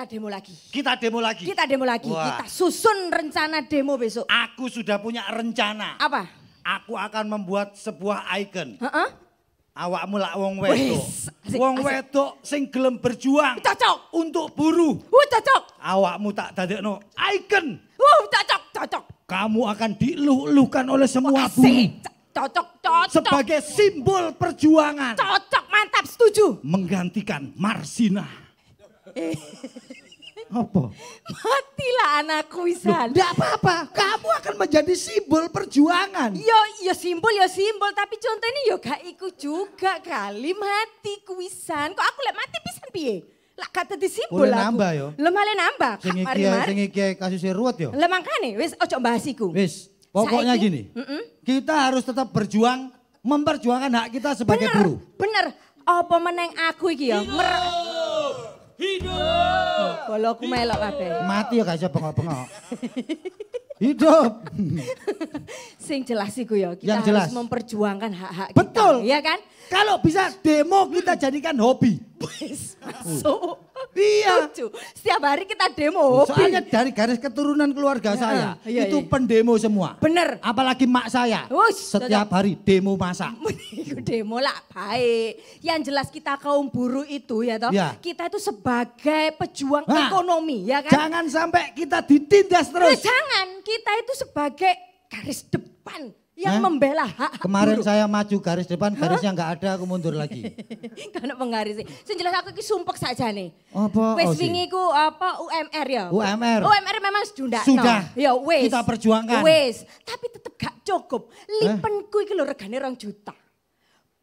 kita demo lagi. Kita demo lagi. Kita demo lagi. Wah. Kita susun rencana demo besok. Aku sudah punya rencana. Apa? Aku akan membuat sebuah icon. Heeh. Awakmu lak wong wedok. Wong wedok sing gelem berjuang. Cocok. Untuk buruh. Wuh cocok. Awakmu tak dadekno icon. Wuh cocok, cocok. Kamu akan dilulukan oleh semua buruh. Cocok, cocok. Sebagai simbol perjuangan. Cocok, mantap, setuju. Menggantikan Marsina. Eh. Apa? Matilah anakku Isan. Tidak apa-apa, kamu akan menjadi simbol perjuangan. Yo, yo simbol, yo simbol. Tapi contohnya yo gak ikut juga kali mati kuisan. Kok aku lihat mati pisan piye? Lah kata di simbol Boleh nambah yo. Lo malah nambah. Sing iki, sing iki kasus ruwet yo. Lo makane wis ojo bahas iku. Wis, pokoknya Saiki, gini. Mm -mm. Kita harus tetap berjuang memperjuangkan hak kita sebagai bener, guru. Bener, apa meneng aku iki yo? Iya. Mer Hidup. Boloku melok kabeh. Mati ya gak iso bengok Hidup. Sing jelas sih ya kita Yang jelas. harus memperjuangkan hak-hak kita. Betul. Iya kan? Kalau bisa demo kita jadikan hobi. bisa. masuk. Iya. Setiap hari kita demo oh, hobi. Soalnya dari garis keturunan keluarga ya, saya, iya, iya, itu iya. pendemo semua. Bener. Apalagi mak saya. Ush, setiap cocok. hari demo masak. demo lah baik. Yang jelas kita kaum buruh itu ya toh. Ya. Kita itu sebagai pejuang nah, ekonomi ya kan. Jangan sampai kita ditindas terus. Nah, jangan, kita itu sebagai garis depan yang eh? membela hak, hak Kemarin buruk. saya maju garis depan, garisnya nggak ada, aku mundur lagi. Karena penggaris sih. sejelas aku ini sumpek saja nih. Apa? Oh, wis oh, wingi ku apa UMR ya? UMR. UMR memang sudah. Sudah. No. Ya wis. Kita perjuangkan. Wis, tapi tetap gak cukup. Lipenku eh? iki lho regane 2 juta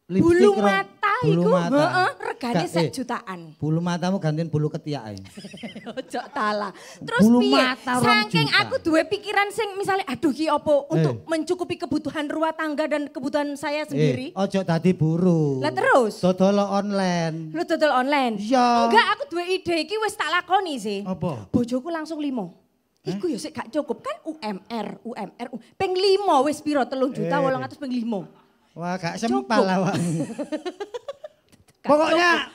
bulu mata bulu mata. regane sak eh, jutaan. Bulu matamu gantiin bulu ketiak ae. Ojo tala Terus bulu piye? Saking aku duwe pikiran sing misalnya aduh ki opo eh. untuk mencukupi kebutuhan rumah tangga dan kebutuhan saya sendiri. Eh, ojo tadi buru. Lah terus? Dodol online. Lu dodol online? Iya. Enggak, aku duwe ide iki wis tak lakoni sih. Apa? Bojoku langsung limo. Eh? Iku yo sik gak cukup kan UMR, UMR, peng limo wis piro telung juta eh. wolong atas peng limo. Wah gak sempal awak. Pokoknya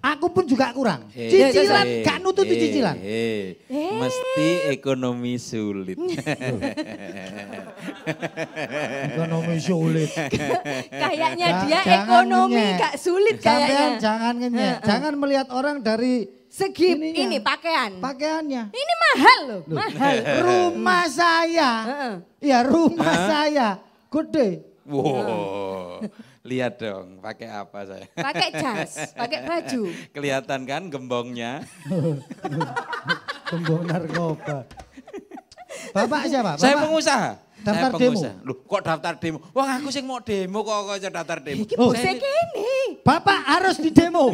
aku pun juga kurang. Eh, cicilan, hey, eh, eh, gak nututi cicilan. Mesti ekonomi sulit. ekonomi sulit. Kayaknya dia ekonomi gak sulit kayaknya. Jangan ngenyek, jangan melihat orang dari segi ini pakaian. Pakaiannya. Ini mahal loh, mahal. Rumah saya, iya rumah saya gede Wow, lihat dong pakai apa saya. Pakai jas, pakai baju. Kelihatan kan gembongnya. Gembong narkoba. Bapak siapa? Bapak? Saya pengusaha. Daftar saya pengusaha. demo. Loh, kok daftar demo? Wah, aku sih mau demo kok kok daftar demo. Iki oh. bose Bapak harus di demo.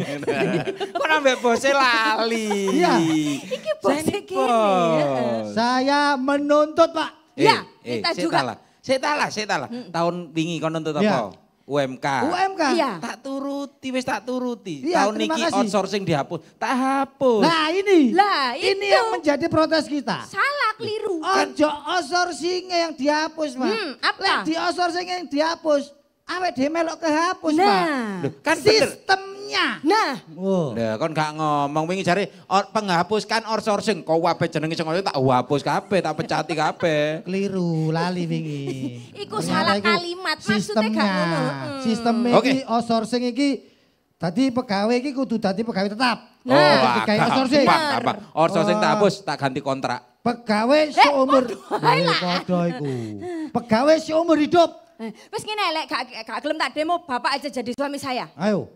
kok nambah bosnya lali. Iya. ini, bose kene. Saya menuntut, Pak. Eh, iya, eh, kita juga. Lah. Saya lah, saya talah. Hmm. Tahun bingi konon iya. tuh apa? UMK. UMK. Iya. Tak turuti wis tak turuti. Iya, Tahun niki kasih. outsourcing dihapus, tak hapus. Nah, ini. Lah, ini itu. yang menjadi protes kita. Salah keliru. Kan Ojo outsourcing yang dihapus, Mas. Hmm, apa? Lek di outsourcing yang dihapus, awet dia melok kehapus, nah. Kan sistem bener orangnya. Nah. nah. Oh. Nah, kan gak ngomong wingi cari or, penghapuskan or sourcing kau wape jenenge sing tak hapus kabe, tak pecati kabe. Keliru, lali wingi. Iku salah kalimat, maksudnya gak ngono. Hmm. Sistemnya iki okay. or sourcing ini Tadi pegawai ini kudu tadi pegawai tetap. Nah, oh, ah, pegawai outsourcing. Apa? Outsourcing tak oh. hapus, tak ganti kontrak. Pegawai eh, seumur kodoh eh, itu. Pegawai seumur hidup. terus eh, gini lek gak gak gelem tak demo bapak aja jadi suami saya. Ayo.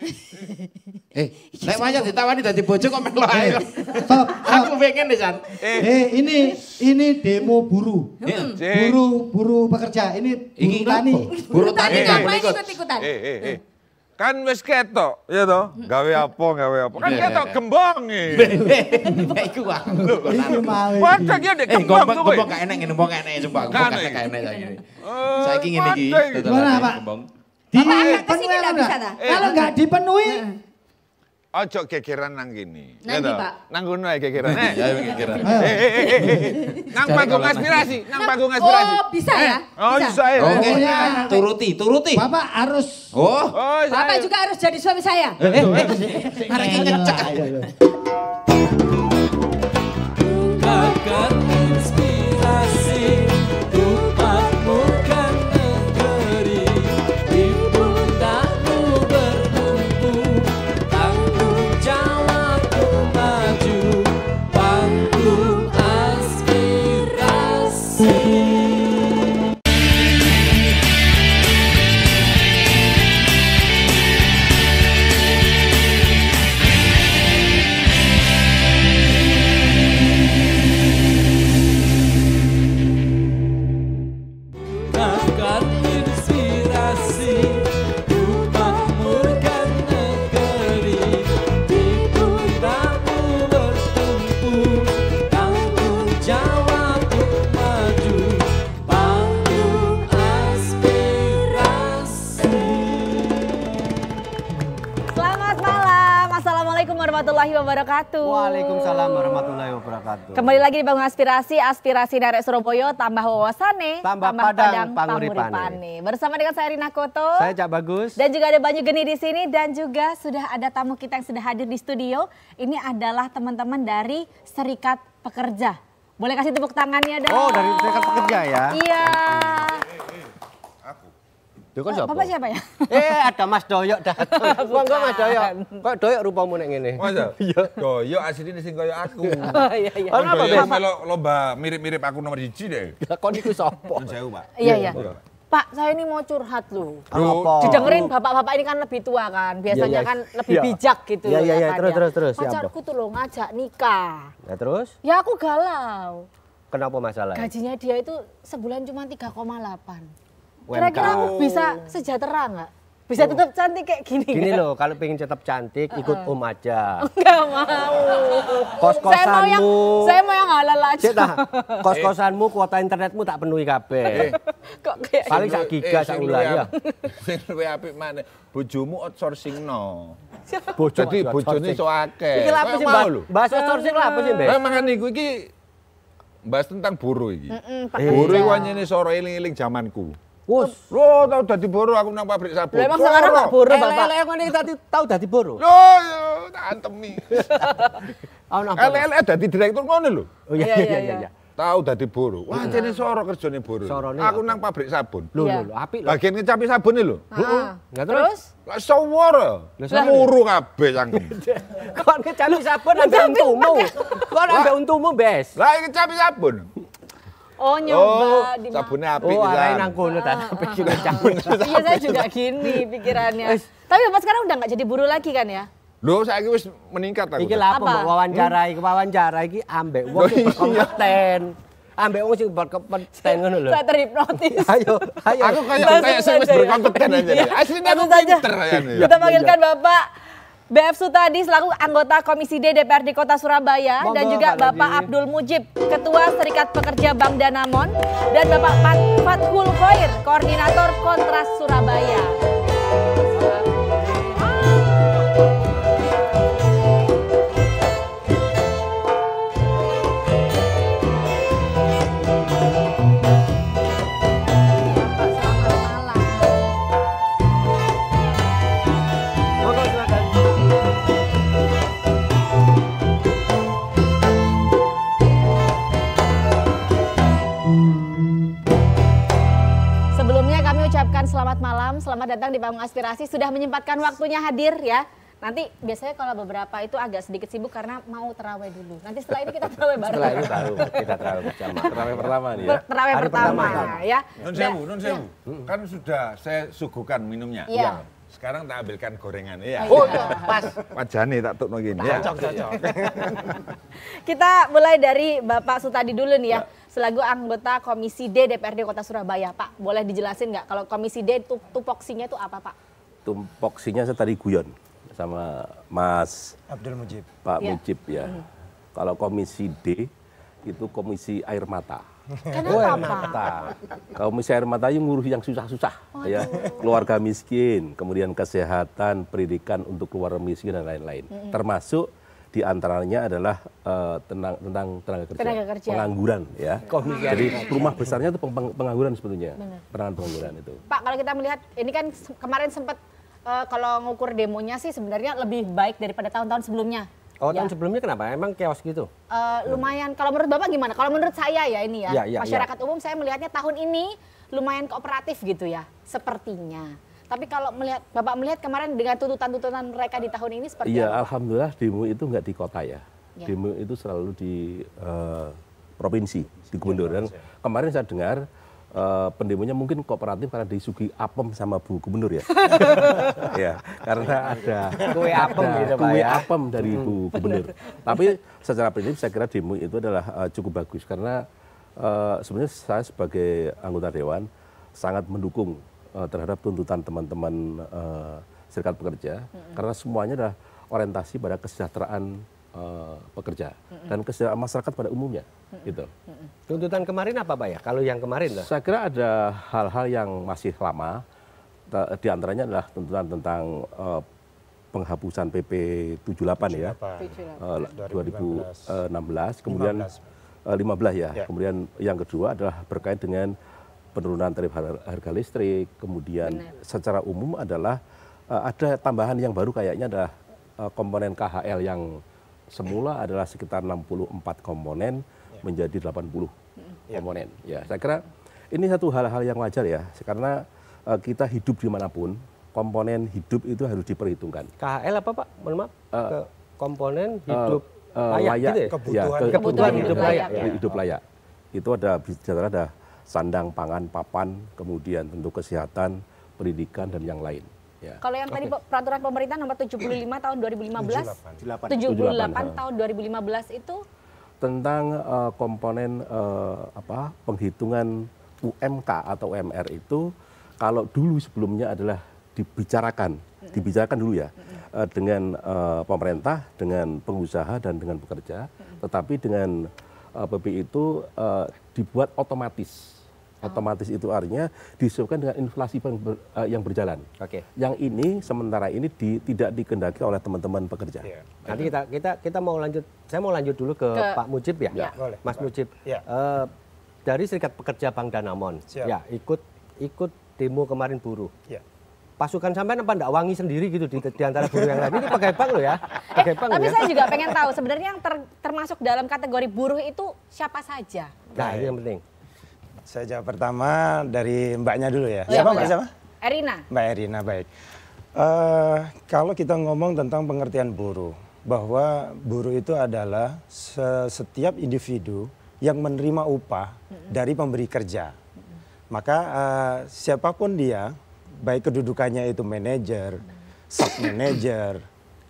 Eh, nek wayah ditawani dadi bojo kok melu ae. Eh, aku pengen deh, kan Eh, ini ini demo buruh. Eh, hmm. Buruh, buruh pekerja. Ini buruh tani. Buruh tani ngapain ikut-ikutan? Eh, eh, eh. Hmm. Kan wis ketok, ya toh. Hmm. Gawe apa, gawe apa. Kan iya, ketok iya. gembong e. Iku wae. Iku mau. Padahal gembong kuwi. Gembong gak enek ngene, gembong enek sumpah. Gembong kan gak enek saiki. Saiki ngene iki. Gimana, Pak? Di penuhi enggak bisa Kalau enggak dipenuhi eh, eh. Ojo kekiran nang gini. nanti iya Pak? Nang ngono eh. eh, Nang panggung aspirasi, nang panggung aspirasi. Oh, bisa ya? Oh, bisa ya. Oke. Iya. Turuti, turuti. Bapak harus. Oh. oh. oh Bapak juga harus jadi suami saya. Eh, eh. eh lagi di Bangun Aspirasi, Aspirasi Narek Surabaya, tambah wawasane, tambah, tambah padang, padang panguripane. Bersama dengan saya Rina Koto. Saya Cak Bagus. Dan juga ada Banyu Geni di sini dan juga sudah ada tamu kita yang sudah hadir di studio. Ini adalah teman-teman dari Serikat Pekerja. Boleh kasih tepuk tangannya dong. Oh, dari Serikat Pekerja ya. Iya. Dia kan siapa? Bapak siapa ya? Eh ada Mas Doyok dah. kok Mas Doyok. Kok Doyok rupamu nek ngene? Masa? Iya. Doyok asline di kaya aku. Oh iya iya. Kenapa Bapak Bes? lomba mirip-mirip aku nomor 1 deh. kok kon iku sapa? Jauh, Pak. Iya, iya iya. Pak, saya ini mau curhat loh. Apa? Didengerin bapak-bapak ini kan lebih tua kan, biasanya iya, iya. kan lebih bijak gitu. Iya iya iya, terus terus terus. Pacarku tuh lo ngajak nikah. Ya terus? Ya aku galau. Kenapa masalah? Gajinya dia itu sebulan cuma 3,8. Kira-kira bisa sejahtera nggak? Bisa oh. tetap cantik kayak gini. Gini loh, kalau pengen tetap cantik ikut uh -uh. Om aja. Enggak mau. Kos-kosanmu. Saya saya mau yang halal aja. Cita, kos-kosanmu kuota internetmu tak penuhi Eh. Kok kayak paling eh, sak eh, giga sak ulah ya. Sini apik mana? Bujumu outsourcing no. Bojo Jadi bojone iso akeh. Iki lha apa sih, Mbak? outsourcing eh. lha apa sih, Mbak? Lah mangan niku iki bahas tentang buru iki. Mm ini buru iku anyene sore eling-eling jamanku. Wus, lo tau dadi boro aku nang pabrik sabun. Lah emang sekarang gak boro, Bapak. Elek ngene tadi tau dadi boro. Lho, tak antemi. Ana apa? Elek dadi direktur ngono lho. Oh iya iya iya iya. iya, iya. iya. Tahu dadi boro. Wah, jene soro kerjane boro. Aku nang pabrik sabun. Lho lho, apik lho. Bagian ngecapi sabune lho. Ah, ah. Heeh. Ya terus? Lah sawara. Ya? Luru kabeh cangkem. Kon ngecapi sabun ambek untumu. Kon ambek untumu, Bes. Lah ngecapi sabun. Oh nyoba oh, di sabunnya api Oh alain nangku lu tak ah, api ah, juga ah. campur. Iya saya juga gini pikirannya. Tapi Bapak sekarang udah nggak jadi buru lagi kan ya? Lho saya wis meningkat aku. Iki lha apa mbok wawancara iki wawancara iki ambek wong sing iya. Ambek wong sing berkompeten ngono lho. Saya terhipnotis. Ayo, ayo. Aku kayak kayak sing ya. berkompeten aja. Iya. Asline aku pinter ya, ya. Kita panggilkan Bapak BF Sutadi selaku anggota Komisi D DPRD Kota Surabaya Monggo, dan juga Bapak Abdul Mujib, Ketua Serikat Pekerja Bank Danamon dan Bapak Fathul Khoir, Koordinator Kontras Surabaya. datang di Panggung Aspirasi. Sudah menyempatkan waktunya hadir ya. Nanti biasanya kalau beberapa itu agak sedikit sibuk karena mau terawih dulu. Nanti setelah ini kita terawih bareng. Setelah ini baru kita terawih bersama. Terawih pertama nih ya. Terawih pertama, pertama ya. Nun sewu, nah, nun sewu. Iya. Kan sudah saya suguhkan minumnya. Iya. Ya sekarang tak ambilkan gorengan ya. Oh, iya. Oh, pas. Wajane tak tukno gini. Ya. Cocok, cocok. Iya. Kita mulai dari Bapak Sutadi dulu nih ya. ya. Selaku anggota Komisi D DPRD Kota Surabaya, Pak. Boleh dijelasin nggak kalau Komisi D tupoksinya itu apa, Pak? Tupoksinya saya tadi guyon sama Mas Abdul Mujib. Pak ya. Mujib ya. Hmm. Kalau Komisi D itu Komisi Air Mata. Kenapa oh, Pak? misi air mata yang ngurus yang susah-susah, ya keluarga miskin, kemudian kesehatan, pendidikan untuk keluarga miskin dan lain-lain. Mm -hmm. Termasuk di antaranya adalah uh, tentang tentang tenaga kerja, tenaga kerja. pengangguran ya. Komisi Jadi rumah besarnya itu pengangguran sebetulnya, penanganan pengangguran itu. Pak kalau kita melihat ini kan kemarin sempat uh, eh, kalau ngukur demonya sih sebenarnya lebih baik daripada tahun-tahun sebelumnya Oh, ya. tahun sebelumnya kenapa? Emang chaos gitu? Uh, lumayan. Kalau menurut Bapak gimana? Kalau menurut saya ya ini ya, ya, ya masyarakat ya. umum saya melihatnya tahun ini lumayan kooperatif gitu ya, sepertinya. Tapi kalau melihat Bapak melihat kemarin dengan tuntutan-tuntutan mereka di tahun ini seperti ya, alhamdulillah demo itu enggak di kota ya. ya. Demo itu selalu di uh, provinsi, di gubernur. Iya, Dan kemarin saya dengar Uh, pendemonya mungkin kooperatif karena disugi apem sama Bu Gubernur ya. ya, karena ada kue apem ada gitu Kue ya. dari Bu hmm. Gubernur. Tapi secara prinsip saya kira demo itu adalah uh, cukup bagus karena uh, sebenarnya saya sebagai anggota dewan sangat mendukung uh, terhadap tuntutan teman-teman uh, serikat pekerja hmm. karena semuanya adalah orientasi pada kesejahteraan Eh, pekerja mm-hmm. dan kesejahteraan masyarakat pada umumnya mm gitu. Tuntutan kemarin apa Pak ya? Kalau yang kemarin lah. Saya kira ada hal-hal yang masih lama di antaranya adalah tuntutan tentang uh, penghapusan PP 78, 78. ya. 78. Uh, 2016 kemudian 15, uh, 15 ya. ya. Kemudian yang kedua adalah berkait dengan penurunan tarif harga listrik, kemudian Benar. secara umum adalah uh, ada tambahan yang baru kayaknya adalah uh, komponen KHL yang semula adalah sekitar 64 komponen ya. menjadi 80 hmm. komponen. Ya, saya kira ini satu hal-hal yang wajar ya, karena eh, kita hidup dimanapun komponen hidup itu harus diperhitungkan. KHL apa Pak? Mohon maaf. Eh, komponen eh, hidup uh, layak, gitu ya? ya kebutuhan, hidup layak. layak. Ya. Hidup layak. Itu ada bicara ada sandang, pangan, papan, kemudian tentu kesehatan, pendidikan dan yang lain. Ya. Kalau yang okay. tadi peraturan pemerintah nomor 75 tahun 2015 78, 78, 78 tahun 2015 itu tentang uh, komponen uh, apa penghitungan UMK atau UMR itu kalau dulu sebelumnya adalah dibicarakan, mm-hmm. dibicarakan dulu ya mm-hmm. uh, dengan uh, pemerintah, dengan pengusaha dan dengan pekerja, mm-hmm. tetapi dengan uh, PP itu uh, dibuat otomatis otomatis itu artinya disebabkan dengan inflasi ber, uh, yang berjalan. Oke. Okay. Yang ini sementara ini di, tidak dikendaki oleh teman-teman pekerja. Yeah. Nanti kita kita kita mau lanjut, saya mau lanjut dulu ke, ke... Pak Mujib ya, ya. Iya. Boleh, Mas Mujib. Ya. Uh, dari Serikat Pekerja Bank Danamon, Siap. ya ikut ikut demo kemarin buruh. Ya. Pasukan sampai apa enggak wangi sendiri gitu di, di antara buruh yang lain. Ini pegawai bank loh ya. Pegawai bank tapi ya. saya juga pengen tahu sebenarnya yang ter, termasuk dalam kategori buruh itu siapa saja. Nah, nah itu yang penting. Saya jawab pertama dari mbaknya dulu ya. Oh, iya, siapa mbak iya. siapa? Erina. Mbak Erina baik. Uh, kalau kita ngomong tentang pengertian buruh, bahwa buruh itu adalah setiap individu yang menerima upah dari pemberi kerja. Maka uh, siapapun dia, baik kedudukannya itu manajer, sub manajer,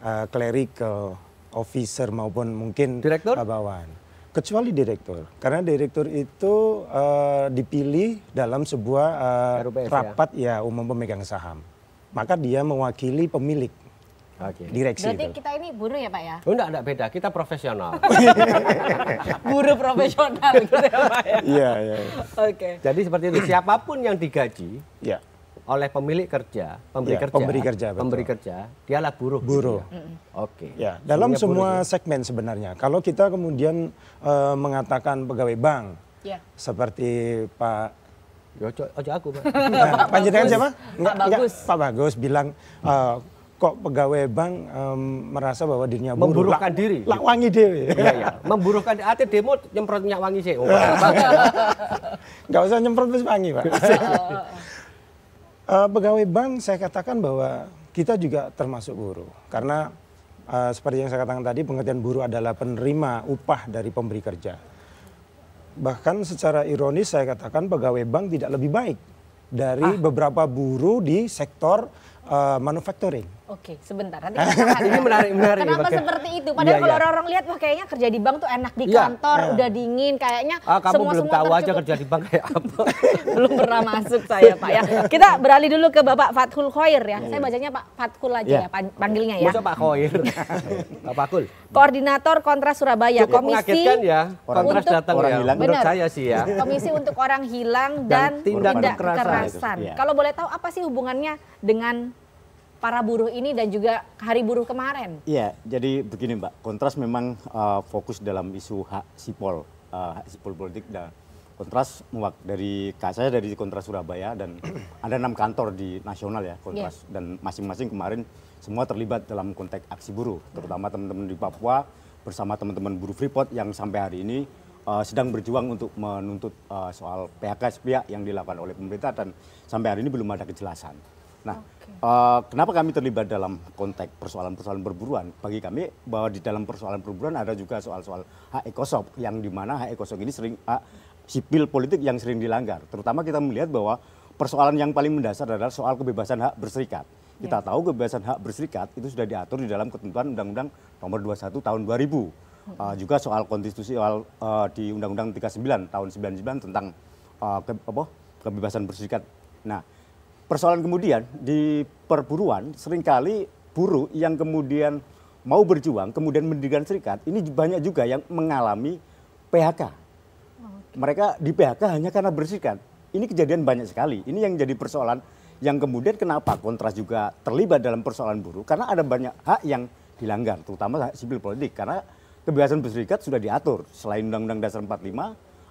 uh, clerical, officer maupun mungkin Direktur? bawahan kecuali direktur karena direktur itu uh, dipilih dalam sebuah uh, eh, RUPS, ya? rapat ya? ya umum pemegang saham maka dia mewakili pemilik Okay. Direksi Berarti itu. kita ini buruh ya Pak ya? Oh, enggak, enggak beda. Kita profesional. buruh profesional gitu ya Pak ya? Iya, iya. Oke. Jadi seperti itu, siapapun yang digaji, yeah oleh pemilik kerja, pemberi ya, kerja, pemberi kerja, betul. pemberi kerja, dialah buruh. Buruh. Gitu ya. Oke. Okay. Ya, dalam semua buruh, segmen sebenarnya. Kalau kita kemudian uh, mengatakan pegawai bank, ya. seperti Pak Jojo, ya, ojo aku, Pak. Nah, Panjenengan siapa? Enggak, Pak Bagus. Pak Bagus bilang uh, kok pegawai bank um, merasa bahwa dirinya buruk. Memburukkan diri. Lak wangi dewe. Iya, iya. Memburukkan diri. demo nyemprot minyak wangi sih. Oh, Enggak usah nyemprot wangi, Pak. Uh, pegawai bank saya katakan bahwa kita juga termasuk buruh karena uh, seperti yang saya katakan tadi pengertian buruh adalah penerima upah dari pemberi kerja. Bahkan secara ironis saya katakan pegawai bank tidak lebih baik dari ah. beberapa buruh di sektor uh, manufacturing. Oke, sebentar. Nanti kita tahan. ini menarik, menarik. Kenapa okay. seperti itu? Padahal ya, kalau ya. orang-orang lihat wah kayaknya kerja di bank tuh enak di ya, kantor, ya. udah dingin, kayaknya ah, kamu semua belum semua tahu tercukup. aja kerja di bank kayak apa. belum pernah masuk saya, Pak ya. Kita beralih dulu ke Bapak Fathul Khoir ya. Saya iya. bacanya Pak Fathul aja yeah. ya panggilnya ya. Bisa Pak Khoir. Pak Fathul. Koordinator Kontras Surabaya, Cukup komisi ya. Kontras untuk datang orang ya. hilang menurut saya sih ya. Komisi untuk orang hilang dan, dan tindak, tindak kekerasan. kekerasan. Ya. Kalau boleh tahu apa sih hubungannya dengan para buruh ini dan juga Hari Buruh kemarin. Iya, jadi begini Mbak, Kontras memang uh, fokus dalam isu hak sipol, uh, hak sipol politik dan Kontras muak dari saya dari Kontras Surabaya dan ada enam kantor di nasional ya Kontras yeah. dan masing-masing kemarin semua terlibat dalam konteks aksi buruh, terutama teman-teman di Papua bersama teman-teman buruh Freeport yang sampai hari ini uh, sedang berjuang untuk menuntut uh, soal PHK sepihak yang dilakukan oleh pemerintah dan sampai hari ini belum ada kejelasan. Nah, okay. uh, eh, kenapa kami terlibat dalam konteks persoalan-persoalan perburuan? Bagi kami bahwa di dalam persoalan perburuan ada juga soal-soal hak ekosok yang di mana hak ekosok ini sering hak sipil politik yang sering dilanggar. Terutama kita melihat bahwa persoalan yang paling mendasar adalah soal kebebasan hak berserikat. Kita yeah. tahu kebebasan hak berserikat itu sudah diatur di dalam ketentuan Undang-Undang Nomor 21 Tahun 2000. Uh, hmm. eh, juga soal konstitusi soal uh, di Undang-Undang 39 tahun 99 tentang uh, ke, apa, kebebasan berserikat. Nah, persoalan kemudian di perburuan seringkali buruh yang kemudian mau berjuang kemudian mendirikan serikat ini banyak juga yang mengalami PHK. Mereka di PHK hanya karena berserikat. Ini kejadian banyak sekali. Ini yang jadi persoalan yang kemudian kenapa kontras juga terlibat dalam persoalan buruh karena ada banyak hak yang dilanggar terutama hak sipil politik karena kebiasaan berserikat sudah diatur selain Undang-Undang Dasar 45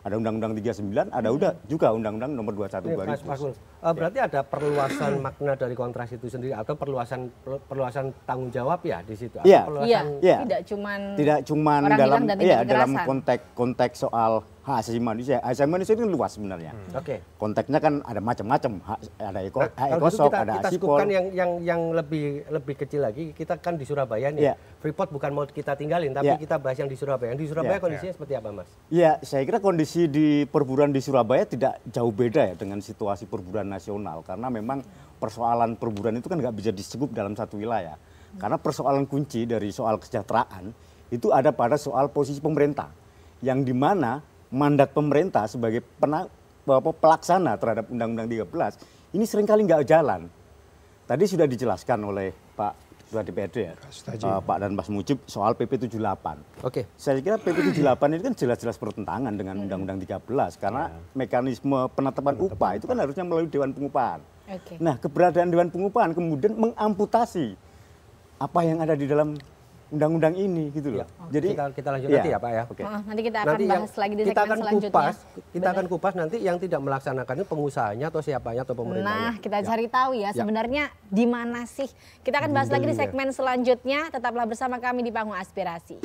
ada Undang-Undang 39, ada hmm. udah juga Undang-Undang nomor 21 garis. Iya, Mas, uh, berarti ya. ada perluasan makna dari kontras itu sendiri atau perluasan perluasan tanggung jawab ya di situ. Iya. ya. Ya. Tidak cuman Tidak cuman dalam ya, dalam konteks konteks soal hak asasi manusia. Hak asasi manusia itu kan luas sebenarnya. Hmm. Oke. Okay. Konteksnya kan ada macam-macam. Ada eko, nah, hak gitu ekosok, kita, ada kita asipol. Kita yang yang yang lebih lebih kecil lagi. Kita kan di Surabaya nih. Yeah. Freeport bukan mau kita tinggalin, tapi yeah. kita bahas yang di Surabaya. di Surabaya yeah. kondisinya yeah. seperti apa, Mas? Iya, yeah, saya kira kondisi di perburuan di Surabaya tidak jauh beda ya dengan situasi perburuan nasional karena memang persoalan perburuan itu kan nggak bisa disebut dalam satu wilayah. Karena persoalan kunci dari soal kesejahteraan itu ada pada soal posisi pemerintah yang dimana mandat pemerintah sebagai pena, pelaksana terhadap Undang-Undang 13 ini seringkali nggak jalan. Tadi sudah dijelaskan oleh Pak Ketua DPRD ya, Pak eh, dan Mas Mujib soal PP 78. Oke. Okay. Saya kira PP 78 ini kan jelas-jelas bertentangan dengan Undang-Undang 13 karena yeah. mekanisme penetapan, penetapan upah itu kan harusnya melalui Dewan Pengupahan. Okay. Nah keberadaan Dewan Pengupahan kemudian mengamputasi apa yang ada di dalam undang-undang ini gitu loh. Ya. Okay. Jadi kita, kita lanjut ya. nanti ya Pak ya. Okay. nanti kita akan nanti bahas yang, lagi di segmen kita akan selanjutnya. Kupas, kita Bener. akan kupas nanti yang tidak melaksanakannya pengusahanya atau siapanya atau pemerintahnya. Nah, kita ya. cari tahu ya, ya sebenarnya di mana sih. Kita akan bahas lagi di iya. segmen selanjutnya. Tetaplah bersama kami di Panggung Aspirasi.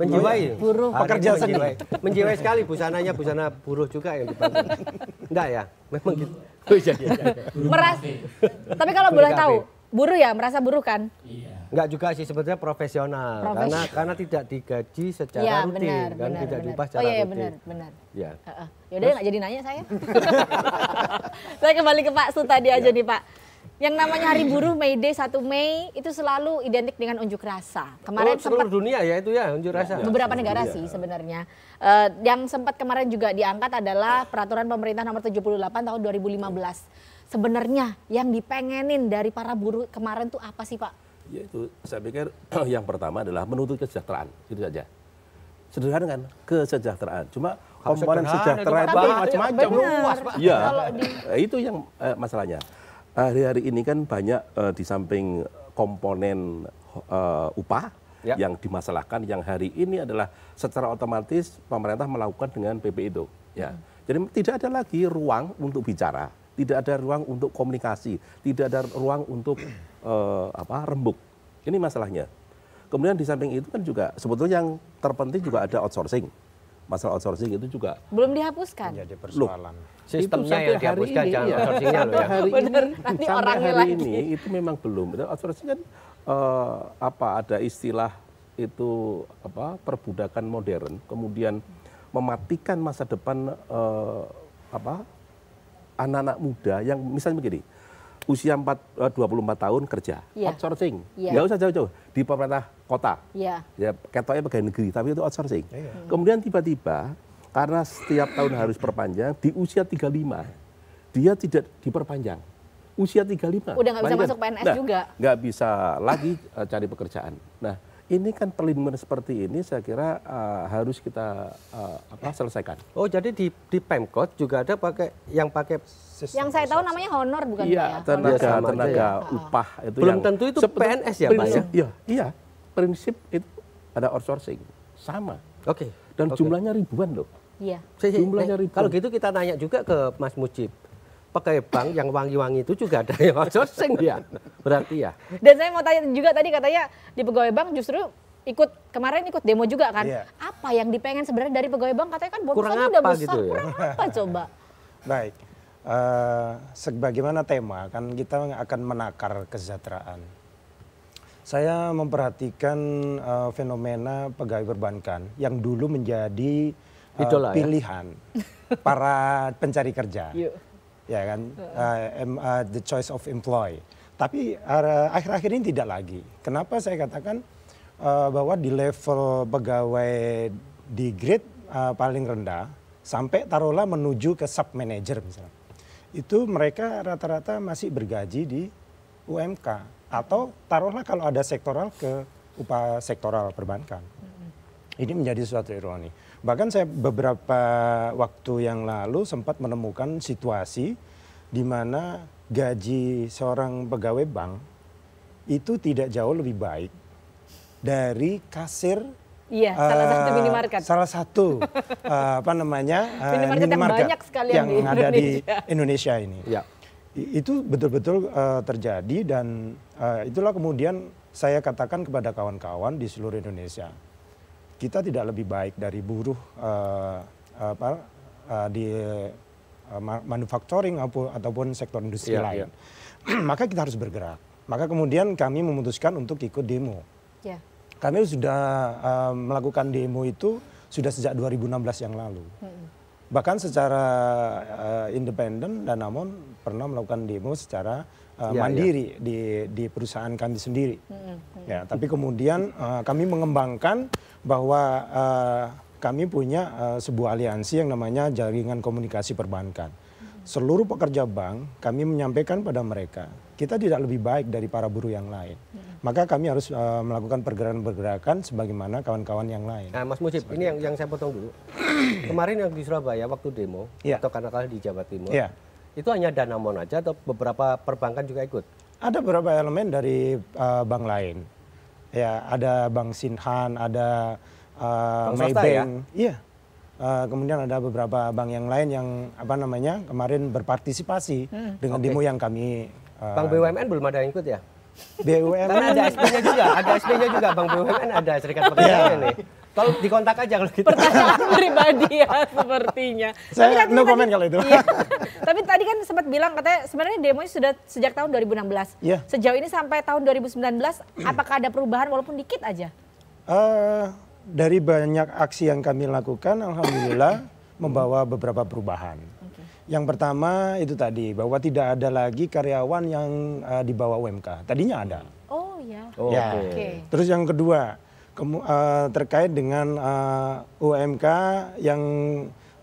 Menjiwai. Buruh. Pekerja seni. Menjiwai. sekali busananya busana buruh juga yang dipakai. Enggak ya? Memang gitu. Oh, iya. Iya. Tapi kalau boleh tahu, buruh ya merasa buruh kan? Iya. Enggak juga sih sebetulnya profesional, Profes karena karena tidak digaji secara ya, rutin benar, kan benar, tidak benar. diupah secara rutin. Oh iya, iya benar benar. Ya. Uh, uh. Yaudah nggak jadi nanya saya. saya kembali ke Pak Suta dia aja ya. nih Pak. Yang namanya Hari Buruh May Day 1 Mei itu selalu identik dengan unjuk rasa. Kemarin oh, seluruh dunia ya itu ya unjuk rasa. Ya, beberapa negara dunia. sih sebenarnya. Uh, yang sempat kemarin juga diangkat adalah peraturan pemerintah nomor 78 tahun 2015. Sebenarnya yang dipengenin dari para buruh kemarin itu apa sih, Pak? Ya itu saya pikir yang pertama adalah menuntut kesejahteraan, itu saja. Sederhana kan kesejahteraan. Cuma komponen sejahtera itu macam-macam luas, Pak. Iya. Itu yang eh, masalahnya hari-hari ini kan banyak uh, di samping komponen uh, upah ya. yang dimasalahkan yang hari ini adalah secara otomatis pemerintah melakukan dengan PP itu ya. Hmm. Jadi tidak ada lagi ruang untuk bicara, tidak ada ruang untuk komunikasi, tidak ada ruang untuk uh, apa rembuk. Ini masalahnya. Kemudian di samping itu kan juga sebetulnya yang terpenting juga ada outsourcing masalah outsourcing itu juga belum dihapuskan. Jadi persoalan. Loh, Sistemnya yang dihapuskan ini, iya. jangan ya. outsourcingnya loh ya. Hari Bener, ini, nanti sampai hari lagi. ini itu memang belum. Outsourcing kan uh, apa ada istilah itu apa perbudakan modern kemudian mematikan masa depan uh, apa anak-anak muda yang misalnya begini usia 4, 24 eh, tahun kerja yeah. outsourcing iya. nggak yeah. usah jauh-jauh di pemerintah kota. Ya. Ya, ketoknya pegawai negeri, tapi itu outsourcing. ya. Kemudian tiba-tiba karena setiap tahun harus perpanjang, di usia 35 dia tidak diperpanjang. Usia 35. Udah nggak bisa masuk PNS nah, juga. Nggak bisa lagi uh, cari pekerjaan. Nah, ini kan perlindungan seperti ini saya kira uh, harus kita uh, apa selesaikan. Oh, jadi di di Pemkot juga ada pakai yang pakai yang saya tahu namanya honor bukan iya, ya. tenaga ya. tenaga ya. upah itu Belum yang tentu itu se- PNS ya, Pak ya? Iya, iya prinsip itu ada outsourcing sama. Oke. Okay. Dan okay. jumlahnya ribuan loh. Iya. Jumlahnya eh, ribuan. Kalau gitu kita tanya juga ke Mas Mujib pakai bank yang wangi-wangi itu juga ada yang outsourcing ya berarti ya dan saya mau tanya juga tadi katanya di pegawai bank justru ikut kemarin ikut demo juga kan Iya. apa yang dipengen sebenarnya dari pegawai bank katanya kan kurang apa udah besar gitu ya? kurang apa coba baik uh, sebagaimana tema kan kita akan menakar kesejahteraan saya memperhatikan uh, fenomena pegawai perbankan yang dulu menjadi uh, eh, Itulah, ya? pilihan ya? para pencari kerja. Ya kan, uh, um, uh, the choice of employ. Tapi akhir er, akhir-akhir ini tidak lagi. Kenapa saya katakan uh, bahwa di level pegawai di grade uh, paling rendah sampai taruhlah menuju ke sub manager misalnya. Itu mereka rata-rata masih bergaji di UMK atau taruhlah kalau ada sektoral ke upah sektoral perbankan. Ini menjadi suatu ironi. Bahkan saya beberapa waktu yang lalu sempat menemukan situasi di mana gaji seorang pegawai bank itu tidak jauh lebih baik dari kasir Iya, uh, salah satu eh, minimarket. Salah satu uh, apa namanya uh, eh, minimarket, minimarket yang banyak sekali yang, di ada di Indonesia ini. Ya. Itu betul-betul uh, terjadi dan Eh, itulah kemudian saya katakan kepada kawan-kawan di seluruh Indonesia, kita tidak lebih baik dari buruh uh, apa, uh, di uh, manufacturing ataupun sektor industri yeah, lain. Yeah. Iya. Maka kita harus bergerak. Maka kemudian kami memutuskan untuk ikut demo. Yeah. Kami sudah uh, melakukan demo itu sudah sejak 2016 yang lalu. Mm -hmm. Bahkan secara uh, independen namun pernah melakukan demo secara uh, mandiri ya. di di perusahaan kami sendiri. Hmm, hmm. Ya, tapi kemudian uh, kami mengembangkan bahwa uh, kami punya uh, sebuah aliansi yang namanya jaringan komunikasi perbankan. Hmm. Seluruh pekerja bank kami menyampaikan pada mereka, kita tidak lebih baik dari para buruh yang lain. Hmm. Maka kami harus uh, melakukan pergerakan-pergerakan sebagaimana kawan-kawan yang lain. Nah, Mas Mujib, ini yang yang saya potong dulu. Kemarin yang di Surabaya waktu demo ya. atau karena kali di Jawa Timur. Ya itu hanya Danamon aja atau beberapa perbankan juga ikut? Ada beberapa elemen dari uh, bank lain. Ya, ada Bank Sinhan, ada uh, Maybank. Ya? Iya. Uh, kemudian ada beberapa bank yang lain yang apa namanya kemarin berpartisipasi hmm. dengan okay. demo yang kami. Uh, bank BUMN belum ada yang ikut ya? BUMN. Karena ada SP-nya juga, ada SP-nya juga Bank BUMN ada Serikat Pekerja ya. nih. Kalau dikontak aja kalau gitu. Pertanyaan pribadi ya sepertinya. Saya tapi no comment kalau itu. Iya. tapi tadi kan sempat bilang katanya sebenarnya ini sudah sejak tahun 2016. Yeah. Sejauh ini sampai tahun 2019 apakah ada perubahan walaupun dikit aja? Uh, dari banyak aksi yang kami lakukan alhamdulillah membawa beberapa perubahan. Yang pertama itu tadi bahwa tidak ada lagi karyawan yang uh, di UMK. Tadinya ada. Oh iya. Oh, ya. Okay. Terus yang kedua, uh, terkait dengan uh, eh, UMK yang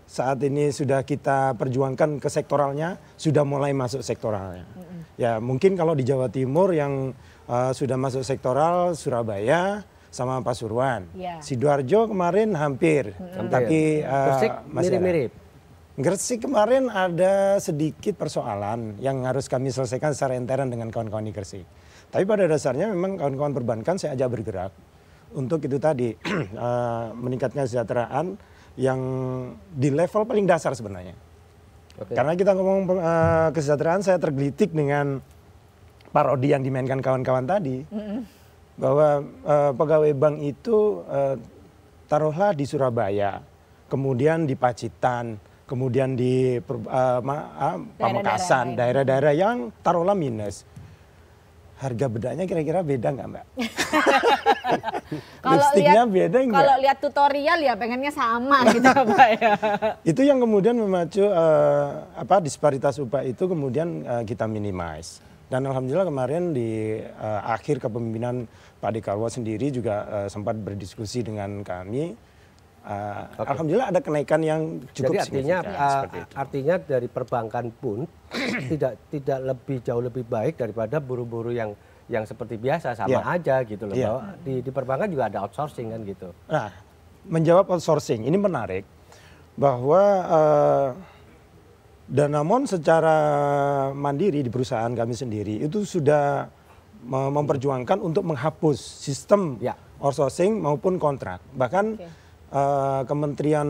saat ini sudah kita perjuangkan ke sektoralnya sudah mulai masuk sektoralnya. Mm -hmm. Ya mungkin kalau di Jawa Timur yang uh, sudah masuk sektoral Surabaya sama Pasuruan, yeah. sidoarjo kemarin hampir, mm -hmm. tapi uh, masih mirip-mirip. Gresik kemarin ada sedikit persoalan yang harus kami selesaikan secara intern dengan kawan-kawan di Gresik. Tapi pada dasarnya memang kawan-kawan perbankan saya ajak bergerak untuk itu tadi uh, meningkatnya kesejahteraan yang di level paling dasar sebenarnya. Okay. Karena kita ngomong uh, kesejahteraan, saya tergelitik dengan parodi yang dimainkan kawan-kawan tadi mm -hmm. bahwa uh, pegawai bank itu uh, taruhlah di Surabaya, kemudian di Pacitan, kemudian di uh, Pamekasan, daerah-daerah yang taruhlah minus harga bedanya kira-kira beda nggak mbak? Lipstiknya liat, beda nggak? Kalau lihat tutorial ya pengennya sama gitu mbak ya. itu yang kemudian memacu uh, apa disparitas upah itu kemudian uh, kita minimize. Dan alhamdulillah kemarin di uh, akhir kepemimpinan Pak Dekarwo sendiri juga uh, sempat berdiskusi dengan kami uh, okay. alhamdulillah ada kenaikan yang cukup Jadi artinya uh, artinya dari perbankan pun tidak tidak lebih jauh lebih baik daripada buru-buru yang yang seperti biasa sama yeah. aja gitu loh. Yeah. Iya. di di perbankan juga ada outsourcing kan gitu. Nah, menjawab outsourcing ini menarik bahwa uh, Danamon secara mandiri di perusahaan kami sendiri itu sudah memperjuangkan untuk menghapus sistem ya. outsourcing maupun kontrak. Bahkan uh, Kementerian